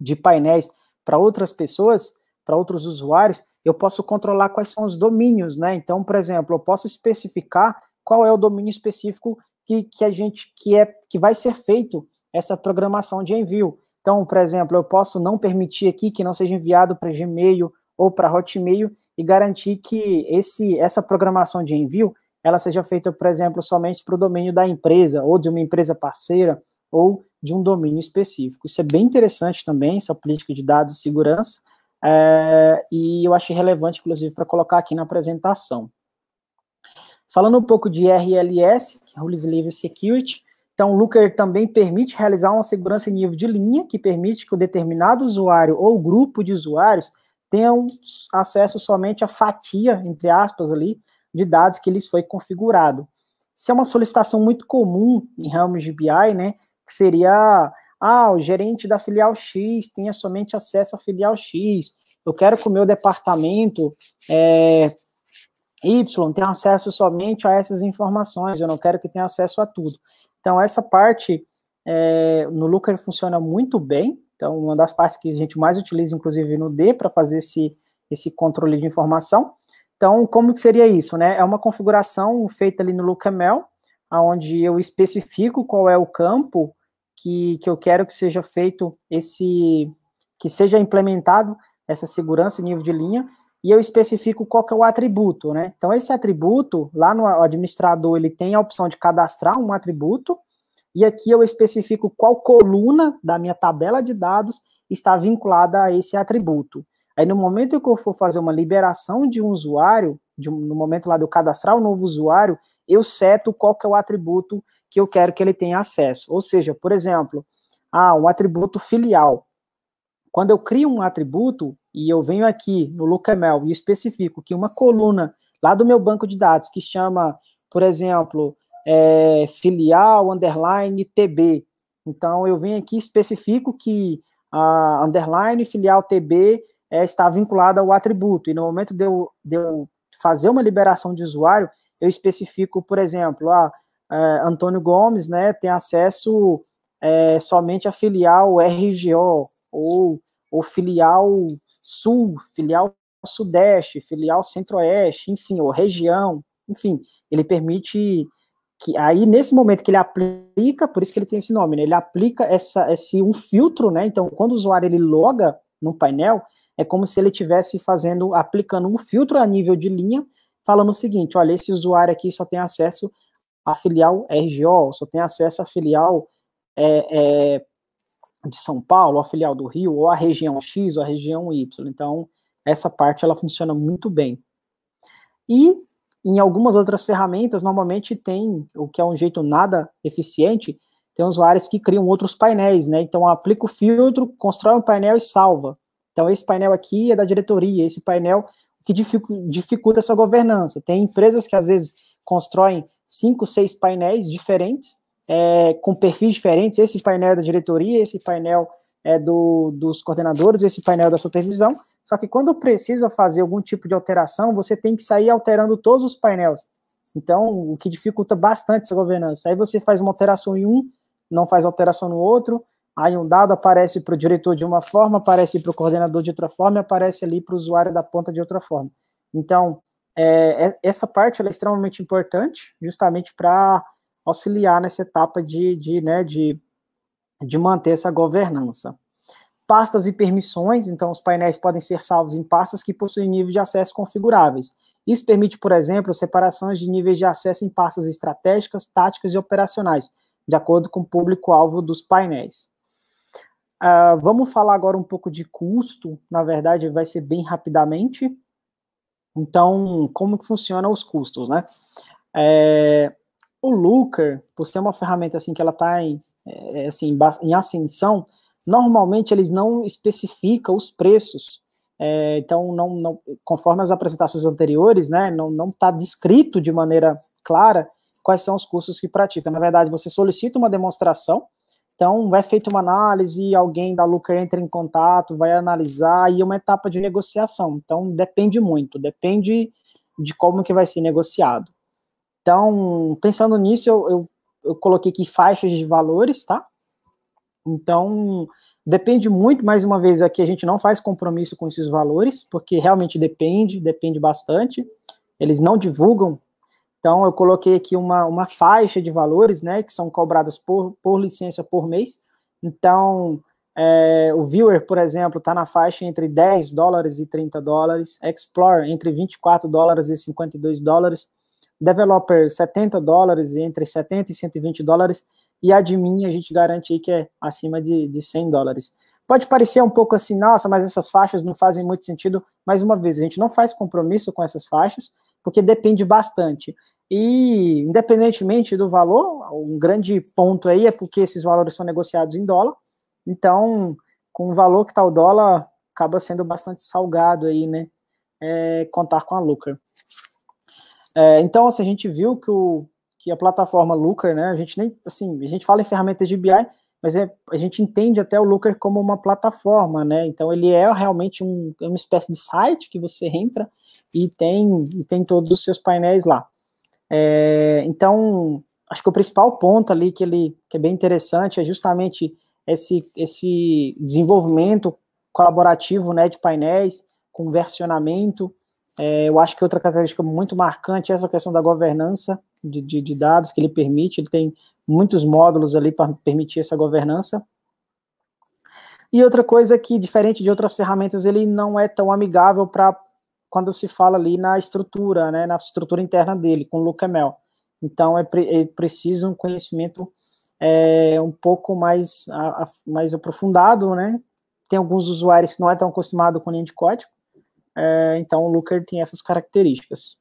de painéis para outras pessoas, para outros usuários, eu posso controlar quais são os domínios, né? Então, por exemplo, eu posso especificar qual é o domínio específico que, que a gente que é que vai ser feito essa programação de envio. Então, por exemplo, eu posso não permitir aqui que não seja enviado para Gmail ou para Hotmail e garantir que esse essa programação de envio ela seja feita, por exemplo, somente para o domínio da empresa ou de uma empresa parceira ou de um domínio específico. Isso é bem interessante também, essa política de dados e segurança, é, e eu achei relevante, inclusive, para colocar aqui na apresentação. Falando um pouco de RLS, é Rules Level Security, então o Looker também permite realizar uma segurança em nível de linha, que permite que o determinado usuário ou grupo de usuários tenham acesso somente à fatia, entre aspas, ali, de dados que lhes foi configurado. Isso é uma solicitação muito comum em ramos de BI, né, que seria, ah, o gerente da filial X tenha somente acesso à filial X, eu quero que o meu departamento é, Y tem acesso somente a essas informações, eu não quero que tenha acesso a tudo. Então, essa parte é, no Looker funciona muito bem, então, uma das partes que a gente mais utiliza, inclusive, no D, para fazer esse, esse controle de informação. Então, como que seria isso, né? É uma configuração feita ali no LookML, onde eu especifico qual é o campo que, que eu quero que seja feito esse, que seja implementado essa segurança em nível de linha, e eu especifico qual que é o atributo, né? Então, esse atributo, lá no administrador, ele tem a opção de cadastrar um atributo, e aqui eu especifico qual coluna da minha tabela de dados está vinculada a esse atributo. Aí, no momento que eu for fazer uma liberação de um usuário, de, no momento lá do cadastrar um novo usuário, eu seto qual que é o atributo que eu quero que ele tenha acesso. Ou seja, por exemplo, ah, um atributo filial. Quando eu crio um atributo e eu venho aqui no LookML e especifico que uma coluna lá do meu banco de dados que chama, por exemplo, é, filial underline TB. Então eu venho aqui especifico que a underline filial TB é, está vinculada ao atributo. E no momento de eu, de eu, fazer uma liberação de usuário, eu especifico, por exemplo, a, a é, Antônio Gomes né, tem acesso é, somente a filial RGO ou ou filial sul, filial sudeste, filial centro-oeste, enfim, ou região, enfim, ele permite que aí nesse momento que ele aplica, por isso que ele tem esse nome, né, ele aplica essa, esse um filtro, né? Então, quando o usuário ele loga no painel, é como se ele estivesse fazendo, aplicando um filtro a nível de linha, falando o seguinte: olha, esse usuário aqui só tem acesso à filial RGO, só tem acesso à filial é, é, de São Paulo, a filial do Rio, ou a região X, ou a região Y. Então, essa parte ela funciona muito bem. E em algumas outras ferramentas, normalmente tem, o que é um jeito nada eficiente, tem usuários que criam outros painéis, né? Então, aplica o filtro, constrói um painel e salva. Então, esse painel aqui é da diretoria, esse painel que dificulta essa governança. Tem empresas que, às vezes, constroem cinco, seis painéis diferentes, é, com perfis diferentes, esse painel é da diretoria, esse painel é do, dos coordenadores, esse painel é da supervisão, só que quando precisa fazer algum tipo de alteração, você tem que sair alterando todos os painéis. Então, o que dificulta bastante essa governança. Aí você faz uma alteração em um, não faz alteração no outro, aí um dado aparece para o diretor de uma forma, aparece para o coordenador de outra forma, aparece ali para o usuário da ponta de outra forma. Então, é, é essa parte é extremamente importante, justamente para auxiliar nessa etapa de, de, né, de, de manter essa governança. Pastas e permissões, então os painéis podem ser salvos em pastas que possuem níveis de acesso configuráveis. Isso permite, por exemplo, separações de níveis de acesso em pastas estratégicas, táticas e operacionais, de acordo com o público-alvo dos painéis. Uh, vamos falar agora um pouco de custo, na verdade vai ser bem rapidamente. Então, como que funcionam os custos, né? É, o Looker, por ser uma ferramenta assim que ela está em, é, é, assim, em ascensão, normalmente eles não especificam os preços. É, então, não, não, conforme as apresentações anteriores, né, não está descrito de maneira clara quais são os cursos que pratica. Na verdade, você solicita uma demonstração, então é feita uma análise, alguém da Looker entra em contato, vai analisar e é uma etapa de negociação. Então depende muito, depende de como que vai ser negociado. Então, pensando nisso, eu, eu, eu coloquei aqui faixas de valores, tá? Então, Depende muito, mais uma vez, aqui a gente não faz compromisso com esses valores, porque realmente depende, depende bastante. Eles não divulgam. Então, eu coloquei aqui uma, uma faixa de valores, né, que são cobrados por, por licença por mês. Então, é, o Viewer, por exemplo, está na faixa entre 10 dólares e 30 dólares, Explore entre 24 dólares e 52 dólares, developer 70 dólares, entre 70 e 120 dólares, e admin a gente garante que é acima de, de 100 dólares. Pode parecer um pouco assim, nossa, mas essas faixas não fazem muito sentido. Mais uma vez, a gente não faz compromisso com essas faixas, porque depende bastante. E, independentemente do valor, um grande ponto aí é porque esses valores são negociados em dólar. Então, com o valor que está o dólar, acaba sendo bastante salgado aí, né? É, contar com a lucra é, então, assim, a gente viu que, o, que a plataforma Looker, né, a gente nem, assim, a gente fala em ferramentas de BI, mas é, a gente entende até o Looker como uma plataforma, né, então ele é realmente um, é uma espécie de site que você entra e tem, e tem todos os seus painéis lá. É, então, acho que o principal ponto ali que, ele, que é bem interessante é justamente esse, esse desenvolvimento colaborativo né, de painéis, com versionamento, é, eu acho que outra característica muito marcante é essa questão da governança de, de, de dados que ele permite. Ele tem muitos módulos ali para permitir essa governança. E outra coisa é que, diferente de outras ferramentas, ele não é tão amigável para quando se fala ali na estrutura, né, na estrutura interna dele, com o LookML. Então, é, pre é preciso um conhecimento é, um pouco mais, a, a, mais aprofundado, né? Tem alguns usuários que não é tão acostumado com linha de código, é, então, o Looker tem essas características.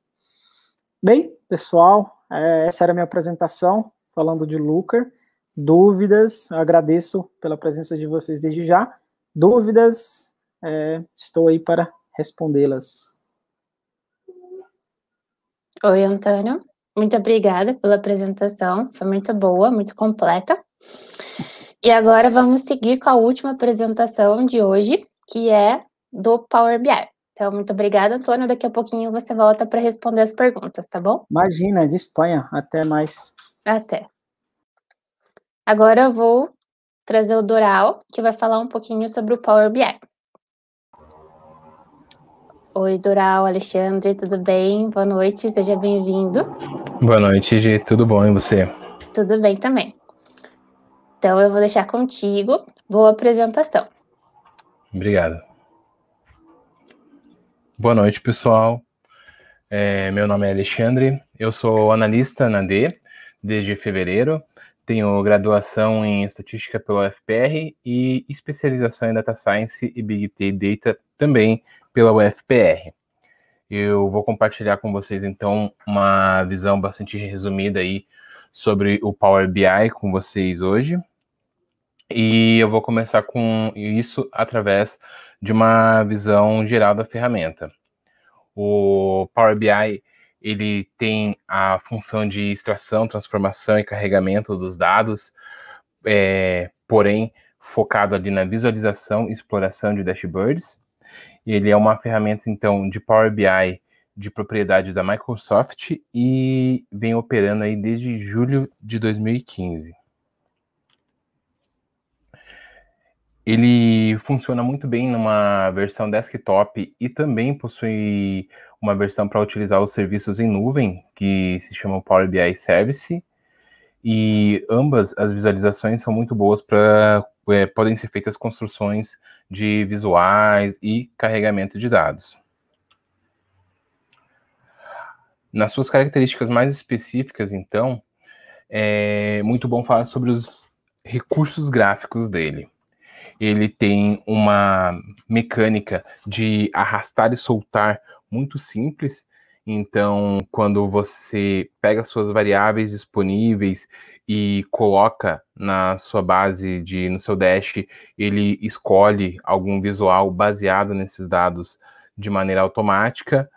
Bem, pessoal, é, essa era a minha apresentação falando de Looker. Dúvidas, agradeço pela presença de vocês desde já. Dúvidas, é, estou aí para respondê-las. Oi, Antônio. Muito obrigada pela apresentação, foi muito boa, muito completa. E agora vamos seguir com a última apresentação de hoje, que é do Power BI. Então, muito obrigada, Antônio. Daqui a pouquinho você volta para responder as perguntas, tá bom? Imagina, de Espanha. Até mais. Até. Agora eu vou trazer o Doral, que vai falar um pouquinho sobre o Power BI. Oi, Doral, Alexandre, tudo bem? Boa noite, seja bem-vindo. Boa noite, Gi, tudo bom e você? Tudo bem também. Então, eu vou deixar contigo. Boa apresentação. Obrigado. Boa noite, pessoal. É, meu nome é Alexandre, eu sou analista na D desde fevereiro, tenho graduação em estatística pela UFPR e especialização em data science e big data também pela UFPR. Eu vou compartilhar com vocês então uma visão bastante resumida aí sobre o Power BI com vocês hoje. E eu vou começar com isso através de uma visão geral da ferramenta. O Power BI ele tem a função de extração, transformação e carregamento dos dados, é, porém focado ali na visualização e exploração de dashboards. Ele é uma ferramenta então de Power BI de propriedade da Microsoft e vem operando aí desde julho de 2015. Ele funciona muito bem numa versão desktop e também possui uma versão para utilizar os serviços em nuvem, que se chama Power BI Service. E ambas as visualizações são muito boas para. É, podem ser feitas construções de visuais e carregamento de dados. Nas suas características mais específicas, então, é muito bom falar sobre os recursos gráficos dele ele tem uma mecânica de arrastar e soltar muito simples. Então, quando você pega suas variáveis disponíveis e coloca na sua base de no seu dash, ele escolhe algum visual baseado nesses dados de maneira automática.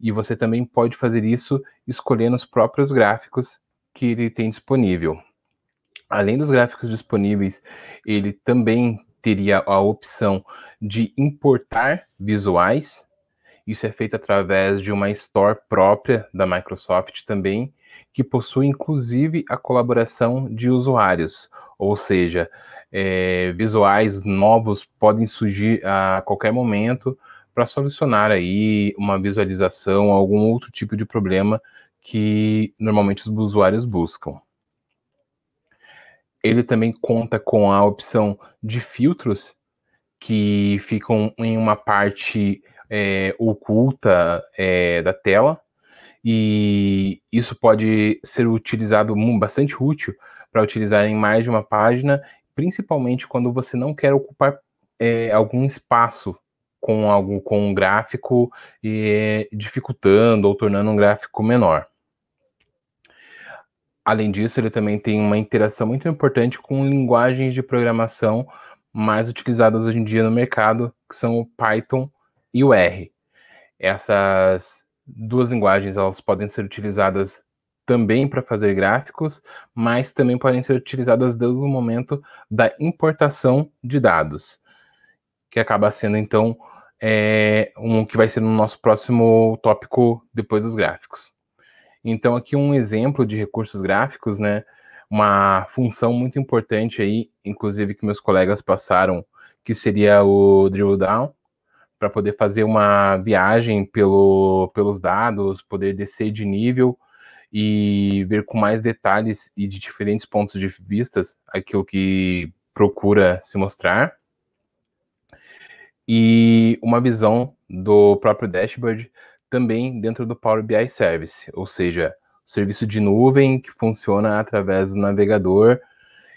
E você também pode fazer isso escolhendo os próprios gráficos que ele tem disponível. Além dos gráficos disponíveis, ele também teria a opção de importar visuais. Isso é feito através de uma store própria da Microsoft também, que possui inclusive a colaboração de usuários, ou seja, é, visuais novos podem surgir a qualquer momento para solucionar aí uma visualização, algum outro tipo de problema que normalmente os usuários buscam. Ele também conta com a opção de filtros que ficam em uma parte é, oculta é, da tela e isso pode ser utilizado bastante útil para utilizar em mais de uma página, principalmente quando você não quer ocupar é, algum espaço com algo com um gráfico e é dificultando ou tornando um gráfico menor. Além disso, ele também tem uma interação muito importante com linguagens de programação mais utilizadas hoje em dia no mercado, que são o Python e o R. Essas duas linguagens elas podem ser utilizadas também para fazer gráficos, mas também podem ser utilizadas desde o momento da importação de dados, que acaba sendo então é, um que vai ser no nosso próximo tópico depois dos gráficos. Então, aqui um exemplo de recursos gráficos, né? Uma função muito importante aí, inclusive que meus colegas passaram, que seria o drill down, para poder fazer uma viagem pelo, pelos dados, poder descer de nível e ver com mais detalhes e de diferentes pontos de vistas aquilo que procura se mostrar. E uma visão do próprio dashboard também dentro do Power BI Service, ou seja, serviço de nuvem que funciona através do navegador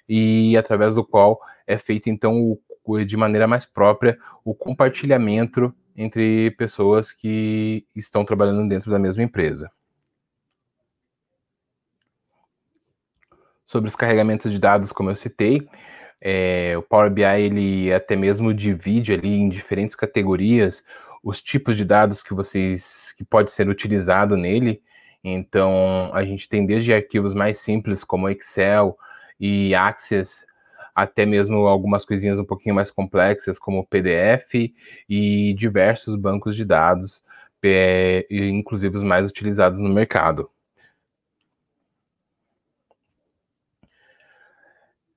e através do qual é feito então o, de maneira mais própria o compartilhamento entre pessoas que estão trabalhando dentro da mesma empresa. Sobre os carregamentos de dados, como eu citei, é, o Power BI ele até mesmo divide ali em diferentes categorias os tipos de dados que vocês que pode ser utilizado nele. Então, a gente tem desde arquivos mais simples, como Excel e Access, até mesmo algumas coisinhas um pouquinho mais complexas, como PDF e diversos bancos de dados, inclusive os mais utilizados no mercado.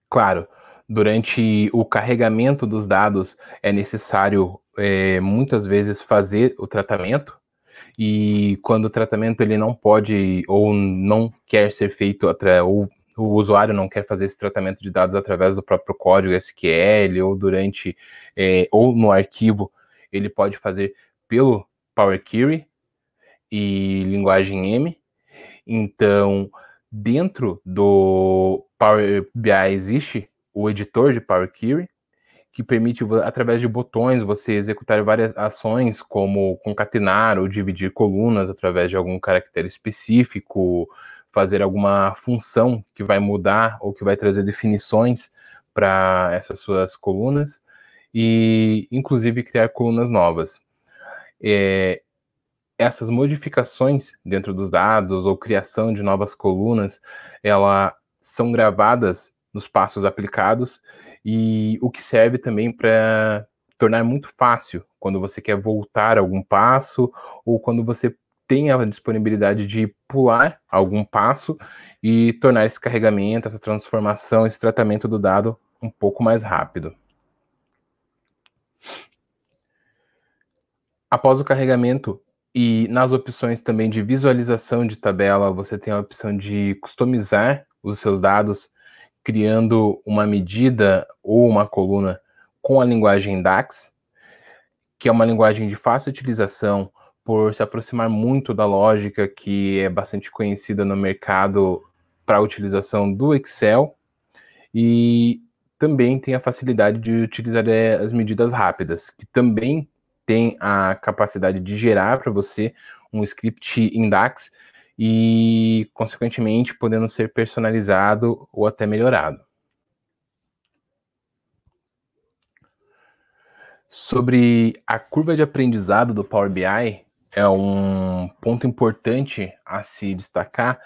Claro, durante o carregamento dos dados é necessário é, muitas vezes fazer o tratamento e quando o tratamento ele não pode ou não quer ser feito ou o usuário não quer fazer esse tratamento de dados através do próprio código SQL ou durante é, ou no arquivo, ele pode fazer pelo Power Query e linguagem M. Então, dentro do Power BI existe o editor de Power Query que permite, através de botões, você executar várias ações, como concatenar ou dividir colunas através de algum caractere específico, fazer alguma função que vai mudar ou que vai trazer definições para essas suas colunas, e inclusive criar colunas novas. É, essas modificações dentro dos dados ou criação de novas colunas, elas são gravadas nos passos aplicados e o que serve também para tornar muito fácil quando você quer voltar algum passo ou quando você tem a disponibilidade de pular algum passo e tornar esse carregamento, essa transformação, esse tratamento do dado um pouco mais rápido. Após o carregamento e nas opções também de visualização de tabela, você tem a opção de customizar os seus dados criando uma medida ou uma coluna com a linguagem DAX, que é uma linguagem de fácil utilização por se aproximar muito da lógica que é bastante conhecida no mercado para a utilização do Excel e também tem a facilidade de utilizar eh, as medidas rápidas, que também tem a capacidade de gerar para você um script em DAX e, consequentemente, podendo ser personalizado ou até melhorado. Sobre a curva de aprendizado do Power BI, é um ponto importante a se destacar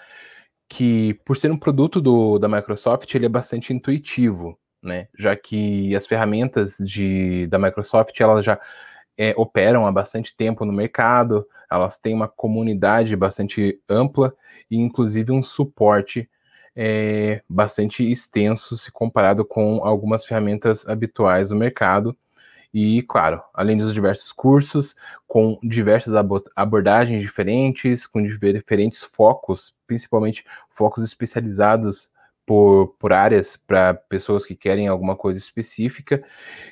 que, por ser um produto do, da Microsoft, ele é bastante intuitivo, né? Já que as ferramentas de, da Microsoft, elas já é, operam há bastante tempo no mercado, elas têm uma comunidade bastante ampla e, inclusive, um suporte é, bastante extenso se comparado com algumas ferramentas habituais do mercado. E, claro, além dos diversos cursos, com diversas abordagens diferentes, com diferentes focos, principalmente focos especializados por, por áreas para pessoas que querem alguma coisa específica.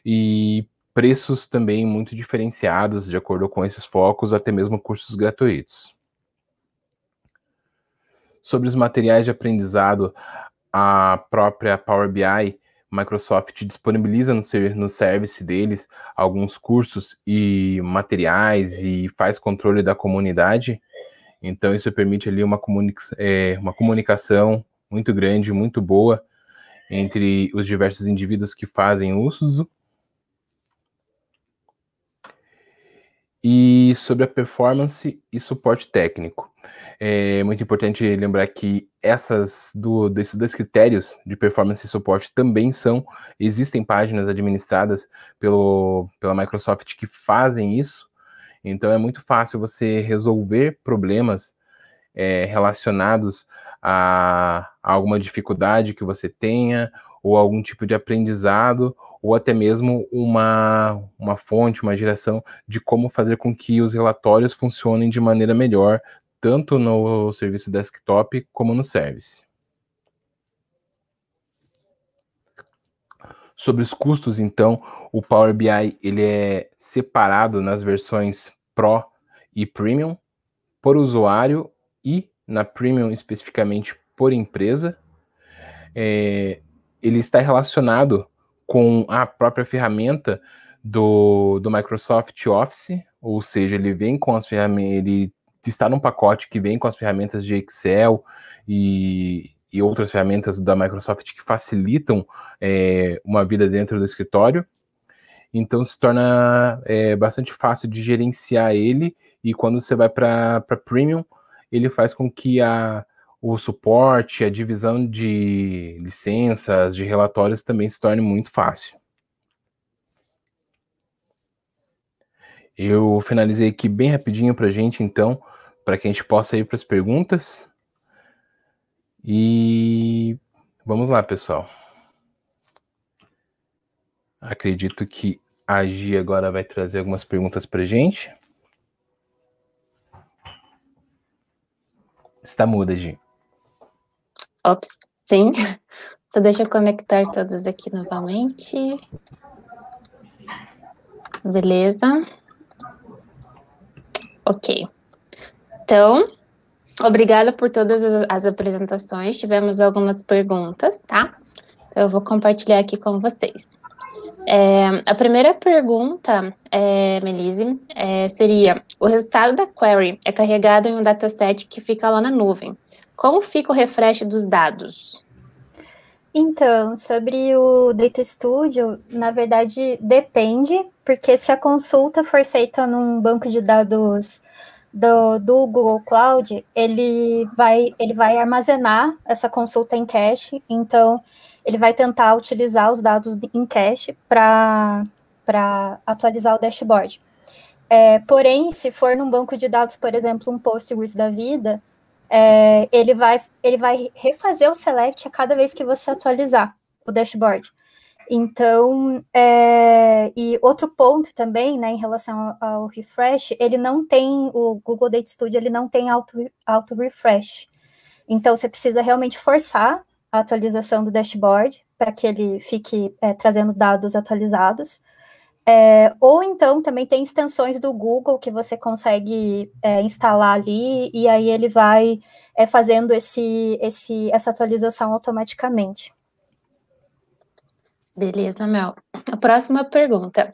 E preços também muito diferenciados de acordo com esses focos, até mesmo cursos gratuitos. Sobre os materiais de aprendizado, a própria Power BI, Microsoft disponibiliza no, ser, no service deles alguns cursos e materiais e faz controle da comunidade. Então, isso permite ali uma, comunica é, uma comunicação muito grande, muito boa entre os diversos indivíduos que fazem uso e sobre a performance e suporte técnico. É muito importante lembrar que essas do, desses dois critérios de performance e suporte também são existem páginas administradas pelo, pela Microsoft que fazem isso. Então é muito fácil você resolver problemas é, relacionados a, a alguma dificuldade que você tenha ou algum tipo de aprendizado ou até mesmo uma, uma fonte, uma geração de como fazer com que os relatórios funcionem de maneira melhor, tanto no serviço desktop como no service. Sobre os custos, então, o Power BI ele é separado nas versões Pro e Premium por usuário e na Premium especificamente por empresa. É, ele está relacionado com a própria ferramenta do, do Microsoft Office, ou seja, ele vem com as ferramentas, ele está num pacote que vem com as ferramentas de Excel e, e outras ferramentas da Microsoft que facilitam é, uma vida dentro do escritório. Então se torna é, bastante fácil de gerenciar ele e quando você vai para Premium, ele faz com que a, o suporte, a divisão de licenças, de relatórios também se torne muito fácil. Eu finalizei aqui bem rapidinho para a gente, então, para que a gente possa ir para as perguntas. E vamos lá, pessoal. Acredito que a Gi agora vai trazer algumas perguntas para a gente. Está muda, Gi. Ops, sim. Só deixa eu conectar todas aqui novamente. Beleza. Ok. Então, obrigada por todas as, as apresentações. Tivemos algumas perguntas, tá? Então, eu vou compartilhar aqui com vocês. É, a primeira pergunta, é, Melise, é, seria: o resultado da query é carregado em um dataset que fica lá na nuvem, como fica o refresh dos dados? Então, sobre o Data Studio, na verdade depende, porque se a consulta for feita num banco de dados do, do Google Cloud, ele vai, ele vai armazenar essa consulta em cache, então ele vai tentar utilizar os dados em cache para atualizar o dashboard. É, porém, se for num banco de dados, por exemplo, um Postgres da vida, é, ele, vai, ele vai refazer o select a cada vez que você atualizar o dashboard. Então, é, e outro ponto também, né, em relação ao, ao, refresh, ele não tem, o Google Data Studio, ele não tem auto-refresh. Auto então, você precisa realmente forçar a atualização do dashboard para que ele fique é, trazendo dados atualizados. É, ou então também tem extensões do Google que você consegue é, instalar ali e aí ele vai é, fazendo esse, esse, essa atualização automaticamente. Beleza, Mel. A próxima pergunta.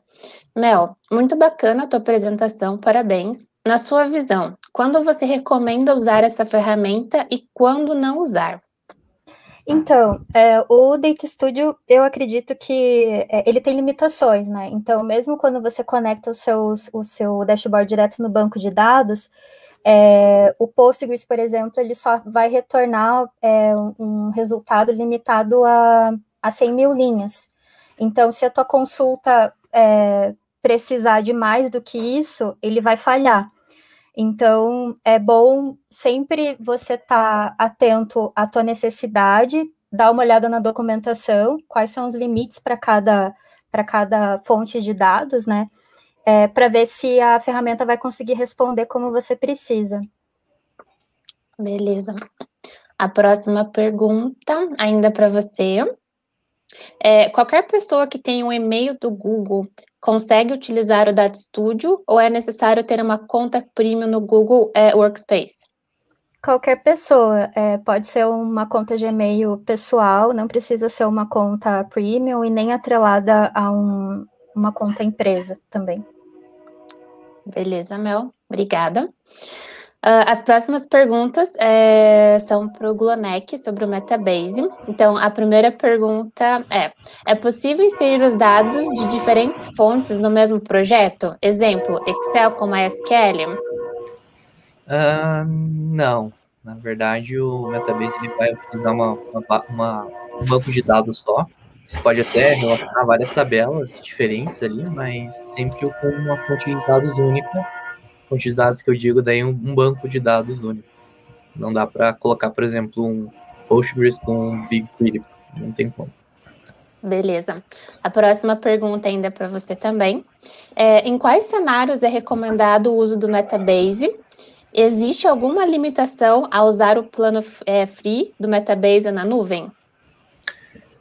Mel, muito bacana a tua apresentação, parabéns. Na sua visão, quando você recomenda usar essa ferramenta e quando não usar? Então, é, o Data Studio, eu acredito que é, ele tem limitações, né? Então, mesmo quando você conecta os seus, o seu dashboard direto no banco de dados, é, o Postgres, por exemplo, ele só vai retornar é, um resultado limitado a, a 100 mil linhas. Então, se a tua consulta é, precisar de mais do que isso, ele vai falhar. Então, é bom sempre você estar tá atento à tua necessidade, dar uma olhada na documentação, quais são os limites para cada, cada fonte de dados, né? É, para ver se a ferramenta vai conseguir responder como você precisa. Beleza. A próxima pergunta, ainda para você. É, qualquer pessoa que tem um e-mail do Google Consegue utilizar o Data Studio ou é necessário ter uma conta premium no Google é, Workspace? Qualquer pessoa, é, pode ser uma conta Gmail pessoal, não precisa ser uma conta premium e nem atrelada a um, uma conta empresa também. Beleza, Mel, obrigada. Ah, as próximas perguntas é, são para o Glonek sobre o Metabase. Então, a primeira pergunta é: é possível inserir os dados de diferentes fontes no mesmo projeto? Exemplo, Excel com MySQL? Uh, não. Na verdade, o Metabase ele vai utilizar uma, uma, um banco de dados só. Você pode até relacionar várias tabelas diferentes ali, mas sempre com uma fonte de dados única fonte de dados que eu digo, daí um, banco de dados único. Não dá para colocar, por exemplo, um Postgres com um BigQuery. Não tem como. Beleza. A próxima pergunta ainda é para você também. É, em quais cenários é recomendado o uso do Metabase? Existe alguma limitação a usar o plano é, free do Metabase na nuvem?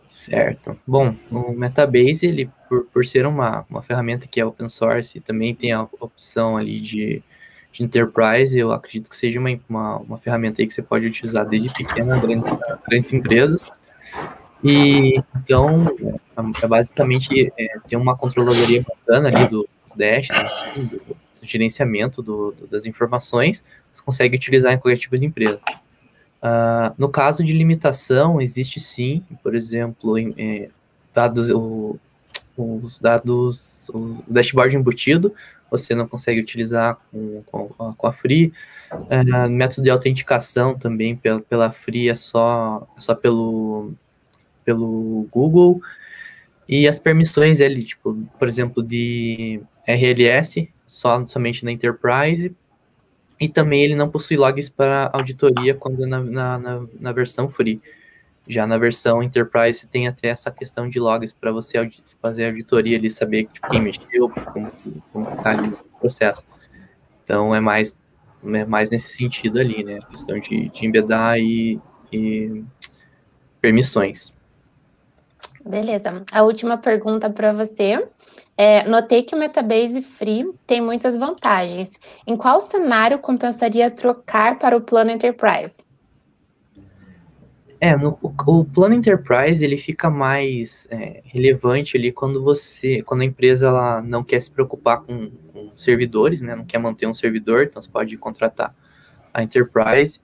Certo. Bom, o Metabase ele por, por ser uma, uma ferramenta que é open source e também tem a opção ali de, de enterprise, eu acredito que seja uma, uma, uma ferramenta aí que você pode utilizar desde pequena, grandes, grandes empresas. E então, é, é basicamente, é, tem uma controladoria bacana ali do, do Dash, enfim, do, do, gerenciamento do, do, das informações, você consegue utilizar em qualquer tipo de empresa. Uh, no caso de limitação, existe sim, por exemplo, em, eh, dados, o, os dados, o dashboard embutido, você não consegue utilizar com, com, com a Free. É, método de autenticação também pela, pela Free é só, é só pelo, pelo Google. E as permissões ele, tipo, por exemplo, de RLS, só, somente na Enterprise. E também ele não possui logs para auditoria quando na, na, na, na versão free. Já na versão Enterprise tem até essa questão de logs para você fazer auditoria ali, saber quem mexeu, como, está ali o processo. Então é mais, é mais nesse sentido ali, né? A questão de, de embedar e, e permissões. Beleza. A última pergunta para você. É, notei que o Metabase Free tem muitas vantagens. Em qual cenário compensaria trocar para o plano Enterprise? É, no, o, o, plano enterprise ele fica mais é, relevante ali quando você, quando a empresa ela não quer se preocupar com, com, servidores, né? Não quer manter um servidor, então você pode contratar a enterprise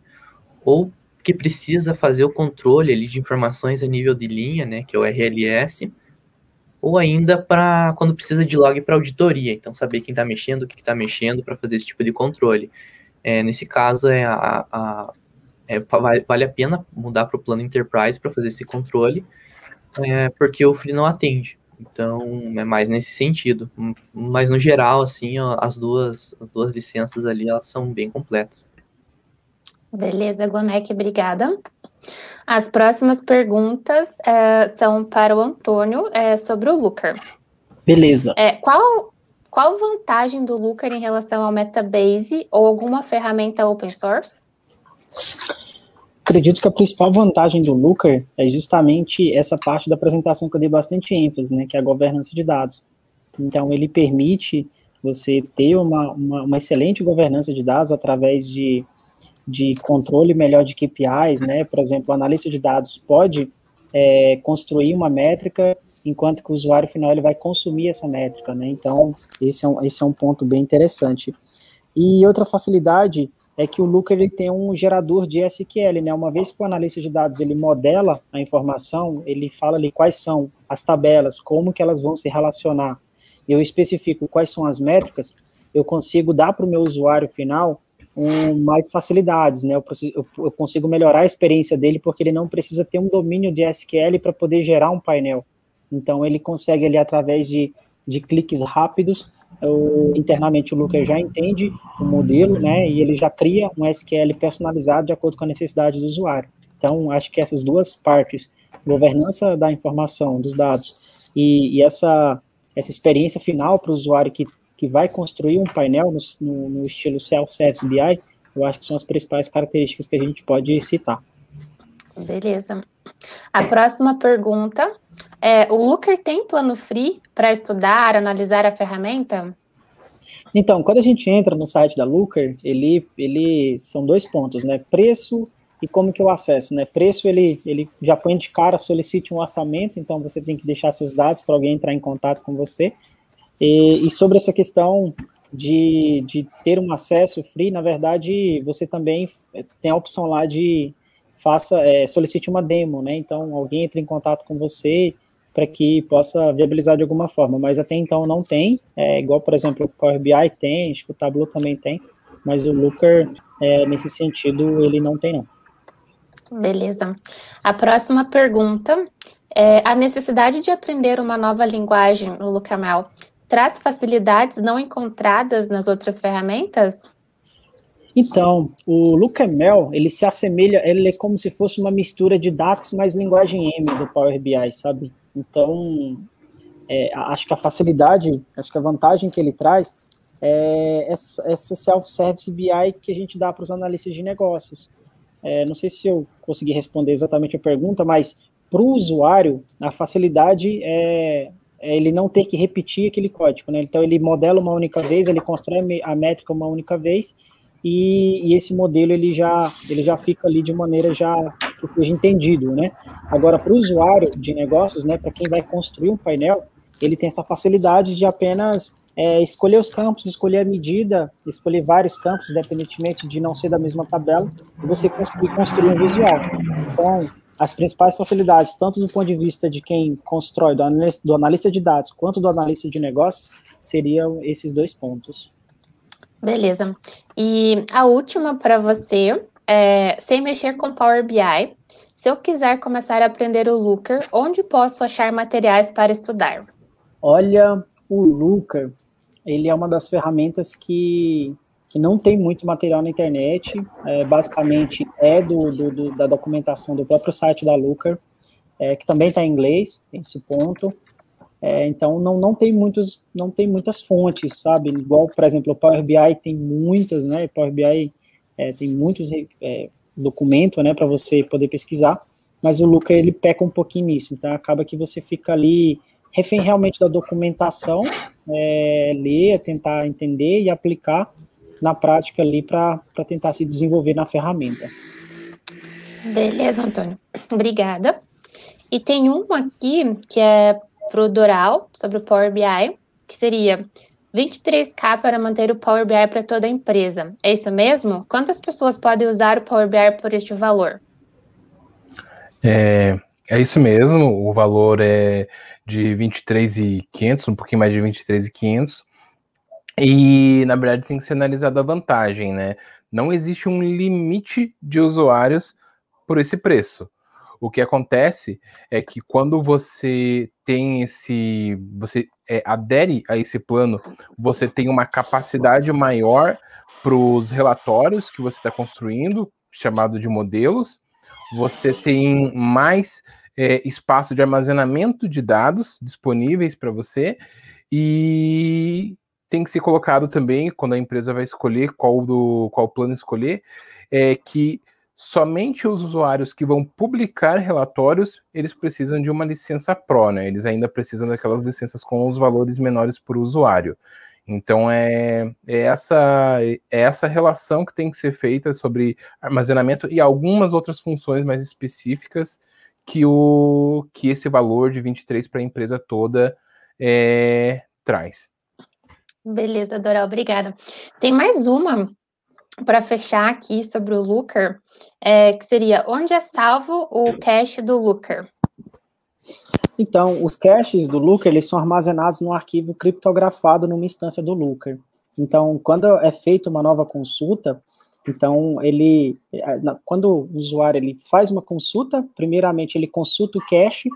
ou que precisa fazer o controle ali de informações a nível de linha, né? Que é o RLS, ou ainda para quando precisa de log para auditoria, então saber quem está mexendo, o que está mexendo para fazer esse tipo de controle. É, nesse caso é a, a é, vale a pena mudar para o plano Enterprise para fazer esse controle, é, porque o Free não atende. Então, é mais nesse sentido. Mas, no geral, assim, ó, as, duas, as duas licenças ali, elas são bem completas. Beleza, Gonec, obrigada. As próximas perguntas é, são para o Antônio é, sobre o Looker. Beleza. É, qual, qual vantagem do Looker em relação ao Metabase ou alguma ferramenta open source? Acredito que a principal vantagem do Looker é justamente essa parte da apresentação que eu dei bastante ênfase, né, que é a governança de dados. Então, ele permite você ter uma, uma, uma excelente governança de dados através de, de controle melhor de KPIs, né? Por exemplo, o analista de dados pode é, construir uma métrica, enquanto que o usuário final ele vai consumir essa métrica, né? Então, esse é um, esse é um ponto bem interessante. E outra facilidade é que o Luca ele tem um gerador de SQL, né? Uma vez que o analista de dados ele modela a informação, ele fala ali quais são as tabelas, como que elas vão se relacionar. Eu especifico quais são as métricas, eu consigo dar para o meu usuário final um, mais facilidades, né? Eu, preciso, eu, consigo melhorar a experiência dele porque ele não precisa ter um domínio de SQL para poder gerar um painel. Então ele consegue ali através de, de cliques rápidos o, internamente o Lucas já entende o modelo, né, e ele já cria um SQL personalizado de acordo com a necessidade do usuário. Então, acho que essas duas partes, governança da informação, dos dados, e, e essa, essa experiência final para o usuário que, que vai construir um painel no, no, no estilo self-service BI, eu acho que são as principais características que a gente pode citar. Beleza. A próxima pergunta é, o Looker tem plano free para estudar, analisar a ferramenta? Então, quando a gente entra no site da Looker, ele, ele são dois pontos, né? Preço e como que eu acesso, né? Preço ele, ele já põe de cara, solicite um orçamento, então você tem que deixar seus dados para alguém entrar em contato com você. E, e sobre essa questão de, de ter um acesso free, na verdade, você também eh, tem a opção lá de faça, é, solicite uma demo, né? Então, alguém entre em contato com você para que possa viabilizar de alguma forma, mas até então não tem, é, igual, por exemplo, o Power BI tem, acho que o Tableau também tem, mas o Looker, é, nesse sentido, ele não tem, não. Beleza. A próxima pergunta é, a necessidade de aprender uma nova linguagem no LookML traz facilidades não encontradas nas outras ferramentas? Então, o LookML, ele se assemelha, ele é como se fosse uma mistura de DAX mais linguagem M do Power BI, sabe? Então, é, acho que a facilidade, acho que a vantagem que ele traz é essa self-service BI que a gente dá para os analistas de negócios. É, não sei se eu consegui responder exatamente a pergunta, mas para o usuário, a facilidade é, é ele não ter que repetir aquele código, né? Então, ele modela uma única vez, ele constrói a métrica uma única vez e, e, esse modelo ele já, ele já fica ali de maneira já que seja entendido, né? Agora, para o usuário de negócios, né, para quem vai construir um painel, ele tem essa facilidade de apenas é, escolher os campos, escolher a medida, escolher vários campos, independentemente de não ser da mesma tabela, e você conseguir construir um visual. Então, as principais facilidades, tanto do ponto de vista de quem constrói, do analista, do analista de dados, quanto do analista de negócios, seriam esses dois pontos. Beleza. E a última para você é, sem mexer com Power BI. Se eu quiser começar a aprender o Looker, onde posso achar materiais para estudar? Olha, o Looker, ele é uma das ferramentas que, que não tem muito material na internet, é, basicamente é do, do, do, da documentação do próprio site da Looker, é, que também está em inglês, tem esse ponto. É, então não, não tem muitos, não tem muitas fontes, sabe? Igual, por exemplo, o Power BI tem muitas, né? Power BI é, tem muitos é, documentos, né, para você poder pesquisar. Mas o Luca ele peca um pouquinho nisso, então acaba que você fica ali refém realmente da documentação, é, ler, tentar entender e aplicar na prática ali para tentar se desenvolver na ferramenta. Beleza, Antônio. Obrigada. E tem um aqui que é para o Doral sobre o Power BI, que seria 23K para manter o Power BI para toda a empresa. É isso mesmo? Quantas pessoas podem usar o Power BI por este valor? É, é isso mesmo, o valor é de 23,500, um pouquinho mais de 23,500. E na verdade tem que ser analisada a vantagem, né? Não existe um limite de usuários por esse preço. O que acontece é que quando você tem esse. Você é, adere a esse plano, você tem uma capacidade maior para os relatórios que você está construindo, chamado de modelos. Você tem mais é, espaço de armazenamento de dados disponíveis para você e tem que ser colocado também quando a empresa vai escolher qual do qual plano escolher é que somente os usuários que vão publicar relatórios, eles precisam de uma licença Pro, né? Eles ainda precisam daquelas licenças com os valores menores por usuário. Então é, é, essa, é essa relação que tem que ser feita sobre armazenamento e algumas outras funções mais específicas que, o, que esse valor de 23 para a empresa toda é, traz. Beleza, Doral, obrigada. Tem mais uma para fechar aqui sobre o Looker, é, que seria onde é salvo o cache do Looker? Então, os caches do Looker, eles são armazenados num arquivo criptografado numa instância do Looker. Então, quando é feita uma nova consulta, então ele, é, quando o usuário ele faz uma consulta, primeiramente ele consulta o cache,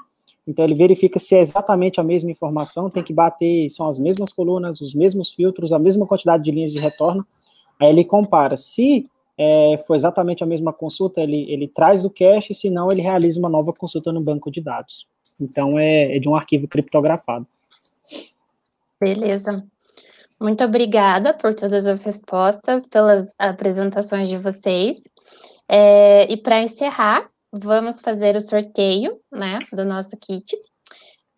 então ele verifica se é exatamente a mesma informação, tem que bater, são as mesmas colunas, os mesmos filtros, a mesma quantidade de linhas de retorno. Aí ele compara. Se é, foi exatamente a mesma consulta, ele, ele traz do cache, se não, ele realiza uma nova consulta no banco de dados. Então, é, é de um arquivo criptografado. Beleza. Muito obrigada por todas as respostas, pelas apresentações de vocês. É, e para encerrar, vamos fazer o sorteio né, do nosso kit.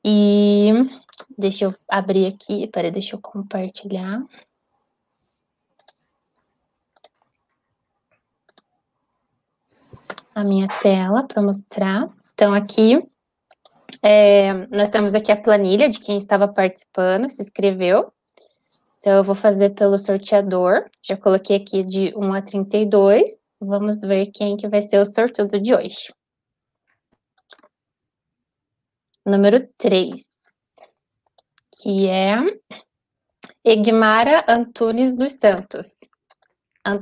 E deixa eu abrir aqui, peraí, deixa eu compartilhar. a minha tela para mostrar. Então, aqui, é, nós temos aqui a planilha de quem estava participando, se inscreveu. Então, eu vou fazer pelo sorteador. Já coloquei aqui de 1 a 32. Vamos ver quem que vai ser o sortudo de hoje. Número 3, que é Egmara Antunes dos Santos.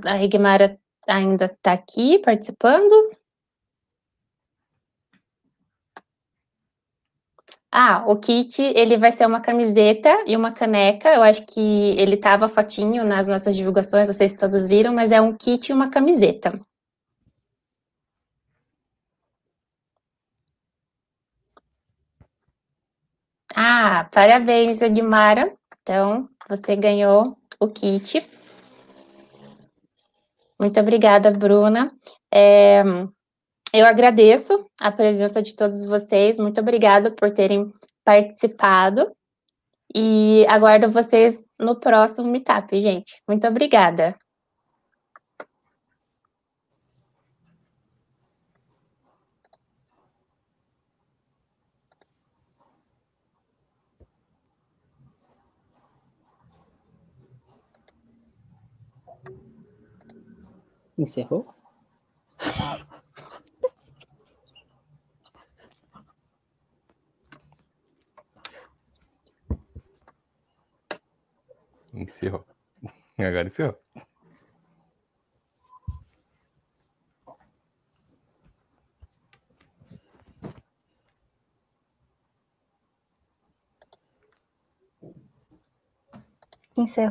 A Egmara ainda está aqui participando. Ah, o kit, ele vai ser uma camiseta e uma caneca. Eu acho que ele tava tá fotinho nas nossas divulgações, vocês todos viram, mas é um kit e uma camiseta. Ah, parabéns, Edimara. Então, você ganhou o kit. Muito obrigada, Bruna. É, eu agradeço a presença de todos vocês, muito obrigada por terem participado e aguardo vocês no próximo Meetup, gente. Muito obrigada. Encerrou? [LAUGHS] Encerrou. [LAUGHS] Agora encerrou. Encerrou.